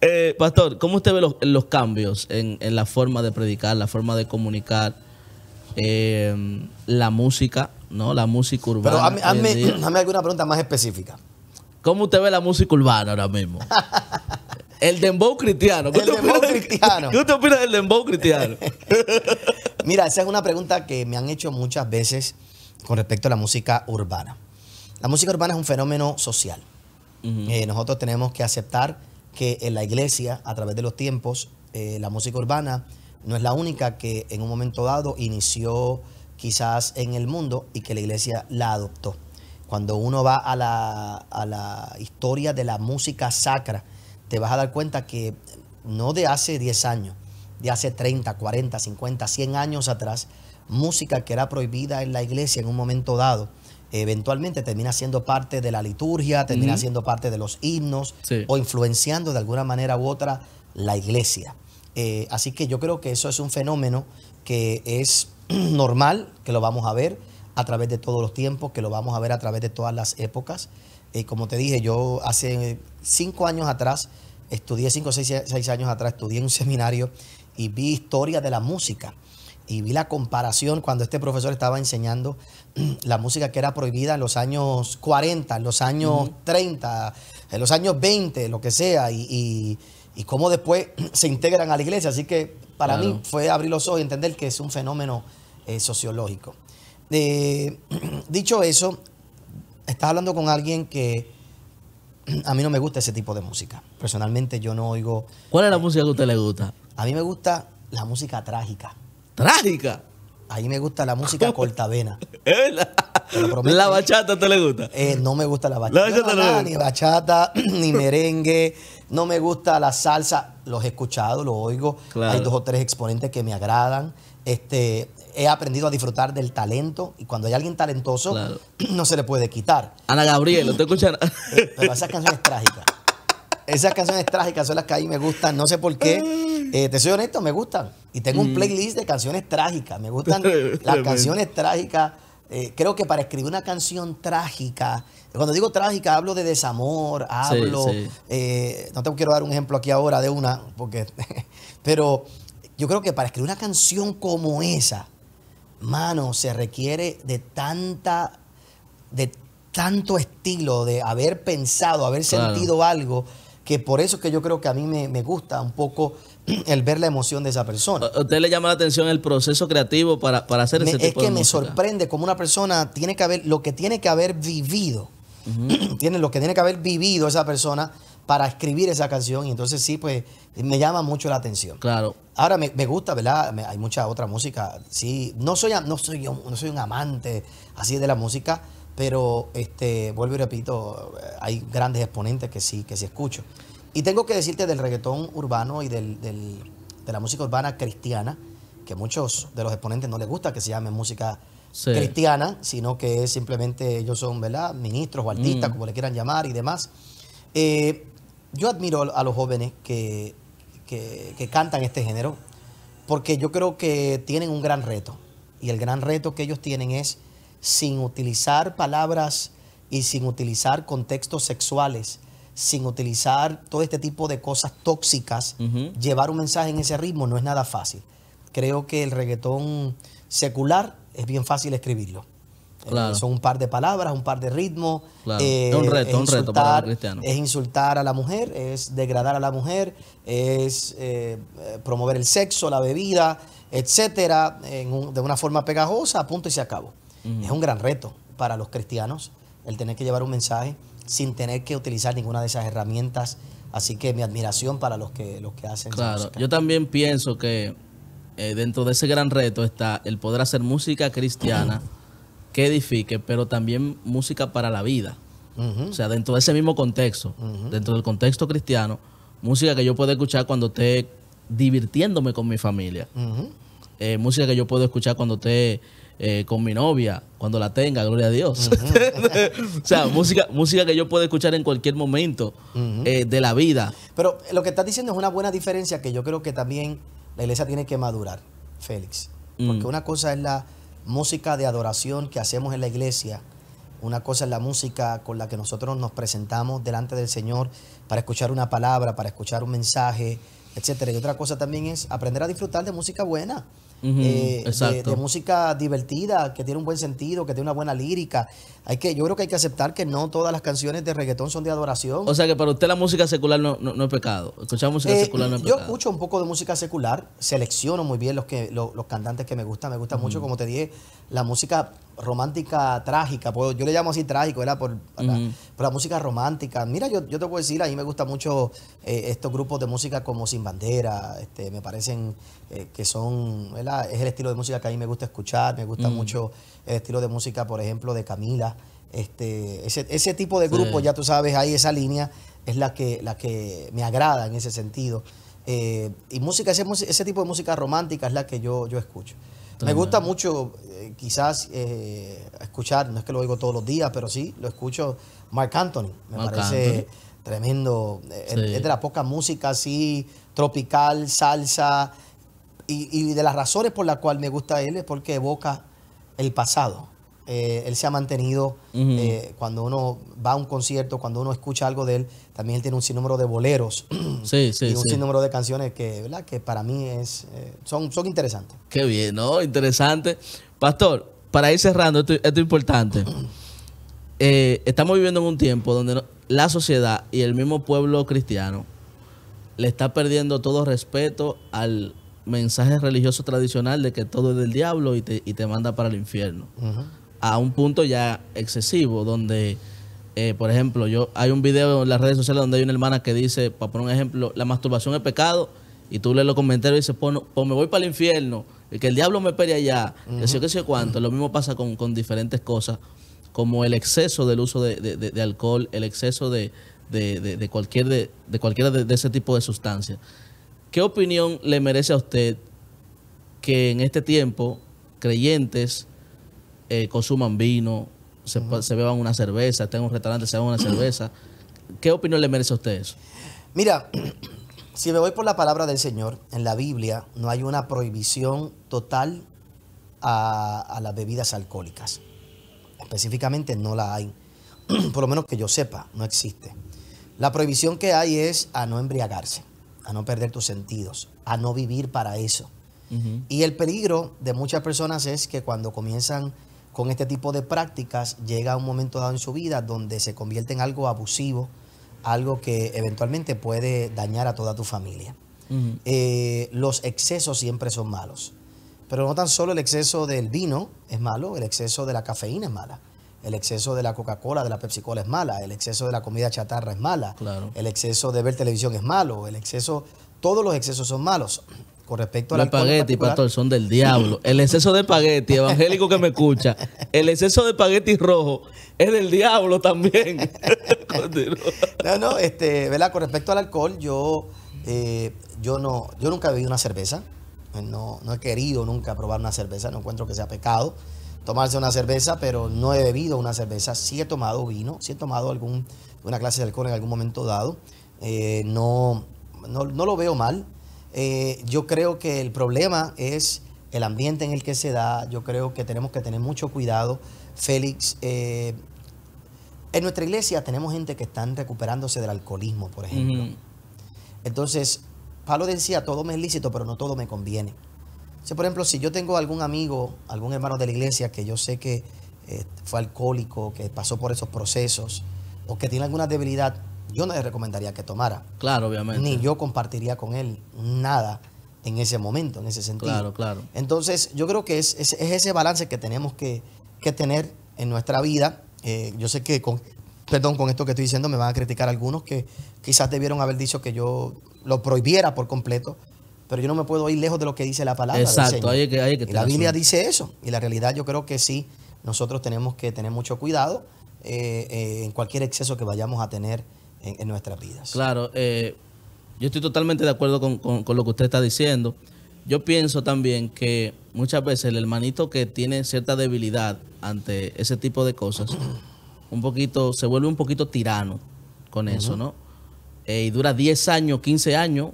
[SPEAKER 1] eh, pastor, ¿cómo usted ve los, cambios en, la forma de predicar, la forma de comunicar? Em, la música, ¿no? La música urbana. Pero hazme, alguna pregunta más específica. ¿Cómo usted ve la música urbana ahora mismo? El dembow cristiano. ¿Qué, el usted, del dembow cristiano?
[SPEAKER 2] Mira, esa es una pregunta que me han hecho muchas veces con respecto a la música urbana. La música urbana es un fenómeno social. Eh, nosotros tenemos que aceptar que en la iglesia, a través de los tiempos, eh, la música urbana no es la única que en un momento dado inició quizás en el mundo y que la iglesia la adoptó. Cuando uno va a la, a la historia de la música sacra, te vas a dar cuenta que no de hace 10 años, de hace 30, 40, 50, 100 años atrás, música que era prohibida en la iglesia en un momento dado, eventualmente termina siendo parte de la liturgia, termina siendo parte de los himnos o influenciando de alguna manera u otra la iglesia. Eh, así que yo creo que eso es un fenómeno que es normal, que lo vamos a ver a través de todos los tiempos, que lo vamos a ver a través de todas las épocas. Eh, como te dije, yo hace cinco años atrás, estudié cinco o seis, años atrás, estudié en un seminario y vi historia de la música y vi la comparación cuando este profesor estaba enseñando la música que era prohibida en los años 40, en los años 30, en los años 20, lo que sea, y y cómo después se integran a la iglesia. Así que para mí fue abrir los ojos y entender que es un fenómeno eh, sociológico. Eh, dicho eso, estás hablando con alguien que a mí no me gusta ese tipo de música. Personalmente yo no oigo... ¿Cuál es la eh, música que a usted le gusta? A mí me gusta la música trágica. ¿Trágica? Ahí me gusta la música cortavena.
[SPEAKER 1] ¿Eh? ¿La bachata te
[SPEAKER 2] le gusta? Eh, no me gusta la bachata. ni bachata, ni merengue. No me gusta la salsa. Los he escuchado, los oigo. Hay dos o tres exponentes que me agradan. Este, he aprendido a disfrutar del talento y cuando hay alguien talentoso no se le puede
[SPEAKER 1] quitar. Ana Gabriel, ¿te escuchan? Pero esas canciones trágicas
[SPEAKER 2] esas canciones trágicas son las que ahí me gustan. No sé por qué. Eh, te soy honesto, me gustan. Y tengo un mm. playlist de canciones trágicas. Me gustan las canciones trágicas. Eh, creo que para escribir una canción trágica, cuando digo trágica, hablo de desamor, hablo. Eh, no te quiero dar un ejemplo aquí ahora de una, porque. pero yo creo que para escribir una canción como esa, mano, se requiere de tanta. de tanto estilo, de haber pensado, haber sentido algo que por eso es que yo creo que a mí me, gusta un poco el ver la emoción de esa
[SPEAKER 1] persona. ¿A usted le llama la atención el proceso creativo para, hacer ese tipo Es que me sorprende
[SPEAKER 2] como una persona tiene que haber, lo que tiene que haber vivido, tiene, lo que tiene que haber vivido esa persona para escribir esa canción y entonces sí, pues me llama mucho la atención. Claro. Ahora me, gusta, ¿verdad? hay mucha otra música. Sí, no soy, no soy, yo, no soy un amante así de la música, pero este, vuelvo y repito, hay grandes exponentes que sí, que sí escucho. Y tengo que decirte del reggaetón urbano y de la música urbana cristiana, que muchos de los exponentes no les gusta que se llame música cristiana, sino que simplemente ellos son, ¿verdad?, ministros o artistas, mm. como le quieran llamar y demás. Eh, yo admiro a los jóvenes que cantan este género, porque yo creo que tienen un gran reto. Y el gran reto que ellos tienen es sin utilizar palabras y sin utilizar contextos sexuales, sin utilizar todo este tipo de cosas tóxicas, llevar un mensaje en ese ritmo no es nada fácil. Creo que el reggaetón secular es bien fácil escribirlo. Eh, son un par de palabras, un par de ritmos. Eh, es un reto, insultar, para los cristianos. Es insultar a la mujer, es degradar a la mujer, es eh, promover el sexo, la bebida, etcétera, de una forma pegajosa, punto y se acabó. Es un gran reto para los cristianos el tener que llevar un mensaje sin tener que utilizar ninguna de esas herramientas. Así que mi admiración para los que, los que hacen. Claro,
[SPEAKER 1] yo también pienso que eh, dentro de ese gran reto está el poder hacer música cristiana que edifique, pero también música para la vida. O sea, dentro de ese mismo contexto, dentro del contexto cristiano, música que yo puedo escuchar cuando esté divirtiéndome con mi familia. Eh, música que yo puedo escuchar cuando esté eh, con mi novia, cuando la tenga, gloria a Dios. o sea, música, música que yo puedo escuchar en cualquier momento eh, de la vida. Pero
[SPEAKER 2] lo que estás diciendo es una buena diferencia que yo creo que también la iglesia tiene que madurar, Félix. Porque mm. una cosa es la música de adoración que hacemos en la iglesia, una cosa es la música con la que nosotros nos presentamos delante del Señor para escuchar una palabra, para escuchar un mensaje, etcétera. Y otra cosa también es aprender a disfrutar de música buena. Eh, de, música divertida, que tiene un buen sentido, que tiene una buena lírica. Hay que, yo creo que hay que aceptar que no todas las canciones de reggaetón son de adoración. O
[SPEAKER 1] sea que para usted la música secular no, no, es pecado. Escuchar música eh, secular no es yo pecado.
[SPEAKER 2] Yo escucho un poco de música secular, selecciono muy bien los, que, los, cantantes que me gustan. Me gusta mucho, como te dije, la música romántica trágica, pues yo le llamo así trágico, ¿verdad? Por, por, la música romántica. Mira, yo, yo te puedo decir, a mí me gusta mucho eh, estos grupos de música como Sin Bandera, este, me parecen eh, que son, ¿verdad? Es el estilo de música que a mí me gusta escuchar, me gusta mm. mucho el estilo de música, por ejemplo, de Camila. Este, ese, ese tipo de grupos, ya tú sabes, ahí esa línea es la que, la que me agrada en ese sentido. Eh, y música, ese, ese tipo de música romántica es la que yo, yo escucho me gusta mucho, eh, quizás, eh, escuchar, no es que lo oigo todos los días, pero sí, lo escucho. Mark Anthony, me parece tremendo. Eh, es, de la poca música así, tropical, salsa. Y, y de las razones por las cuales me gusta él es porque evoca el pasado. Eh, él se ha mantenido. Eh, cuando uno va a un concierto, cuando uno escucha algo de él, también él tiene un sinnúmero de boleros y un sinnúmero de canciones que, ¿verdad? que para mí es, eh, son, son interesantes.
[SPEAKER 1] Qué bien, ¿no? Interesante. Pastor, para ir cerrando, esto, es importante. estamos viviendo en un tiempo donde la sociedad y el mismo pueblo cristiano le está perdiendo todo respeto al mensaje religioso tradicional de que todo es del diablo y te, y te manda para el infierno. Ajá a un punto ya excesivo donde, eh, por ejemplo, yo hay un video en las redes sociales donde hay una hermana que dice, para poner un ejemplo, la masturbación es pecado y tú lees los comentarios y dices, pues, pues me voy para el infierno, que el diablo me pere allá, que sé qué sé cuánto. Lo mismo pasa con, diferentes cosas, como el exceso del uso de, alcohol, el exceso de, cualquier de, de cualquiera de, ese tipo de sustancias. ¿Qué opinión le merece a usted que en este tiempo creyentes eh, consuman vino, se, beban una cerveza, estén en un restaurante, se beban una cerveza. ¿Qué opinión le merece a usted eso? Mira,
[SPEAKER 2] si me voy por la palabra del Señor, en la Biblia no hay una prohibición total a, las bebidas alcohólicas. Específicamente no la hay. por lo menos que yo sepa, no existe. La prohibición que hay es a no embriagarse, a no perder tus sentidos, a no vivir para eso. Y el peligro de muchas personas es que cuando comienzan con este tipo de prácticas llega un momento dado en su vida donde se convierte en algo abusivo, algo que eventualmente puede dañar a toda tu familia. Eh, los excesos siempre son malos, pero no tan solo el exceso del vino es malo, el exceso de la cafeína es mala. El exceso de la Coca-Cola, de la Pepsi-Cola es mala, el exceso de la comida chatarra es mala, el exceso de ver televisión es malo, el exceso, todos los excesos son malos con respecto al los espagueti, pastor,
[SPEAKER 1] son del diablo. El exceso de espagueti, evangélico que me escucha, el exceso de espagueti rojo es del diablo también. no, no, este, ¿verdad? Con respecto al alcohol, yo,
[SPEAKER 2] eh, yo no, yo nunca he bebido una cerveza. No, he querido nunca probar una cerveza, no encuentro que sea pecado tomarse una cerveza, pero no he bebido una cerveza. Sí he tomado vino, sí he tomado algún, una clase de alcohol en algún momento dado. Eh, no, no lo veo mal. Eh, yo creo que el problema es el ambiente en el que se da. Yo creo que tenemos que tener mucho cuidado. Félix, eh, en nuestra iglesia tenemos gente que están recuperándose del alcoholismo, por ejemplo. Entonces, Pablo decía, todo me es lícito, pero no todo me conviene. O por ejemplo, si yo tengo algún amigo, algún hermano de la iglesia que yo sé que eh, fue alcohólico, que pasó por esos procesos, o que tiene alguna debilidad, yo no le recomendaría que tomara.
[SPEAKER 1] Claro, obviamente. Ni yo
[SPEAKER 2] compartiría con él nada en ese momento, en ese sentido. Claro,
[SPEAKER 1] claro. Entonces, yo
[SPEAKER 2] creo que es, es, ese balance que tenemos que, tener en nuestra vida. Eh, yo sé que con, perdón, con esto que estoy diciendo me van a criticar algunos que quizás debieron haber dicho que yo lo prohibiera por completo, pero yo no me puedo ir lejos de lo que dice la palabra. Exacto, hay que, hay que y la Biblia dice eso, y la realidad yo creo que sí, nosotros tenemos que tener mucho cuidado eh, eh, en cualquier exceso que vayamos a tener en, nuestras vidas.
[SPEAKER 1] Claro, eh, yo estoy totalmente de acuerdo con, lo que usted está diciendo. Yo pienso también que muchas veces el hermanito que tiene cierta debilidad ante ese tipo de cosas, un poquito, se vuelve un poquito tirano con eso, ¿no? Eh, y dura 10 años, 15 años,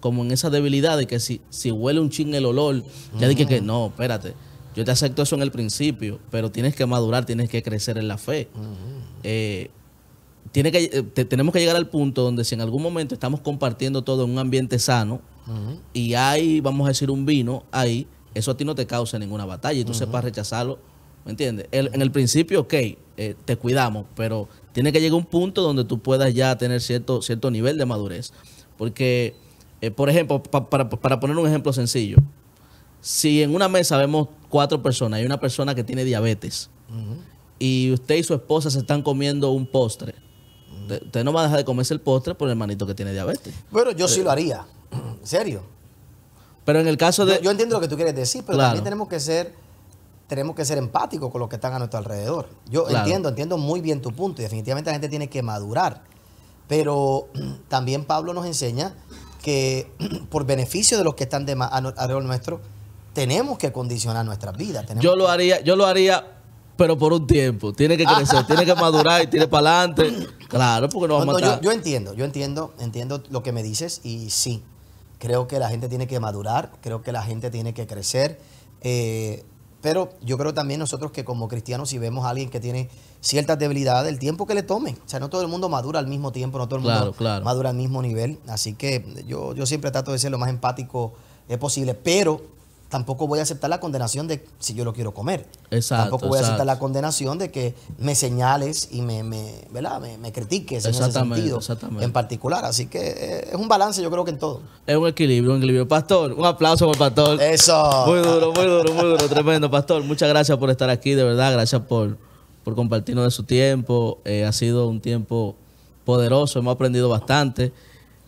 [SPEAKER 1] como en esa debilidad de que si, si huele un ching el olor, ya dije que no, espérate, yo te acepto eso en el principio, pero tienes que madurar, tienes que crecer en la fe que, eh, tenemos que llegar al punto donde si en algún momento estamos compartiendo todo en un ambiente sano y hay, vamos a decir, un vino ahí, eso a ti no te causa ninguna batalla y tú sepas rechazarlo, ¿me entiendes? en el principio, ok, eh, te cuidamos, pero tiene que llegar un punto donde tú puedas ya tener cierto, cierto nivel de madurez. Porque, eh, por ejemplo, para, poner un ejemplo sencillo, si en una mesa vemos cuatro personas y una persona que tiene diabetes y usted y su esposa se están comiendo un postre, Usted no va a dejar de comerse el postre por el hermanito que tiene diabetes. Bueno, yo sí eh. lo haría. En serio. Pero en el caso de. Yo, entiendo lo que tú quieres decir, pero también
[SPEAKER 2] tenemos que ser tenemos que ser empáticos con los que están a nuestro alrededor. Yo entiendo, entiendo muy bien tu punto y definitivamente la gente tiene que madurar. Pero también Pablo nos enseña que por beneficio de los que están alrededor nuestro, tenemos que condicionar nuestras vidas.
[SPEAKER 1] Yo lo haría, yo lo haría pero por un tiempo. Tiene que crecer, tiene que madurar y tiene para adelante. Claro, porque no va a matar. yo,
[SPEAKER 2] entiendo, yo entiendo, entiendo lo que me dices y sí, creo que la gente tiene que madurar, creo que la gente tiene que crecer. Eh, pero yo creo también nosotros que como cristianos, si vemos a alguien que tiene ciertas debilidades, el tiempo que le tome, O sea, no todo el mundo madura al mismo tiempo, no todo el mundo madura al mismo nivel. Así que yo, yo siempre trato de ser lo más empático eh, posible, pero tampoco voy a aceptar la condenación de si yo lo quiero comer.
[SPEAKER 1] Exacto, tampoco voy a aceptar la
[SPEAKER 2] condenación de que me señales y me, me, ¿verdad? me, me critiques en ese sentido en particular. Así que eh, es un balance, yo creo que en todo.
[SPEAKER 1] Es un equilibrio, un equilibrio. Pastor, un aplauso por Pastor. Eso. Muy duro, muy duro, muy duro, tremendo. Pastor, muchas gracias por estar aquí, de verdad. Gracias por, por compartirnos de su tiempo. Eh, ha sido un tiempo poderoso, hemos aprendido bastante.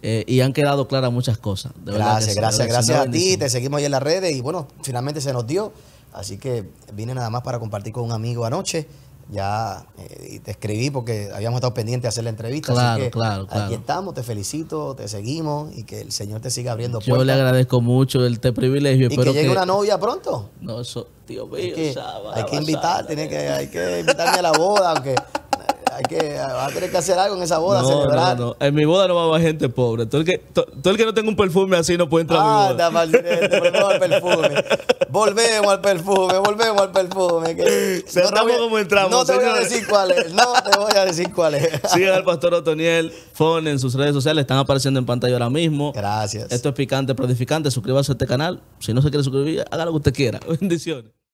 [SPEAKER 1] Eh, y han quedado claras muchas cosas. gracias, gracias, gracias a ti.
[SPEAKER 2] Te seguimos ahí en las redes y bueno, finalmente se nos dio. Así que vine nada más para compartir con un amigo anoche. Ya eh, te escribí porque habíamos estado pendientes de hacer la entrevista. Claro, claro, Aquí estamos, te felicito, te seguimos y que el Señor te siga abriendo puertas. Yo le
[SPEAKER 1] agradezco mucho el privilegio. pero que llegue una novia pronto. No, eso,
[SPEAKER 2] tío mío. Hay que, invitar, tiene que, hay que invitarme a la boda, aunque hay que, tener que hacer algo en esa boda, celebrar.
[SPEAKER 1] En mi boda no va a haber gente pobre. Todo el, que, todo, el que no tenga un perfume así no puede entrar ah, a mi ah, boda. volvemos al perfume. Volvemos al
[SPEAKER 2] perfume, volvemos al perfume. no como entramos. No te voy a decir cuál es, no te voy
[SPEAKER 1] a decir cuál es. Sigan al Pastor Otoniel Fon en sus redes sociales, están apareciendo en pantalla ahora mismo. Gracias. Esto es Picante Prodificante, suscríbase a este canal. Si no se quiere suscribir, haga lo que usted quiera. Bendiciones.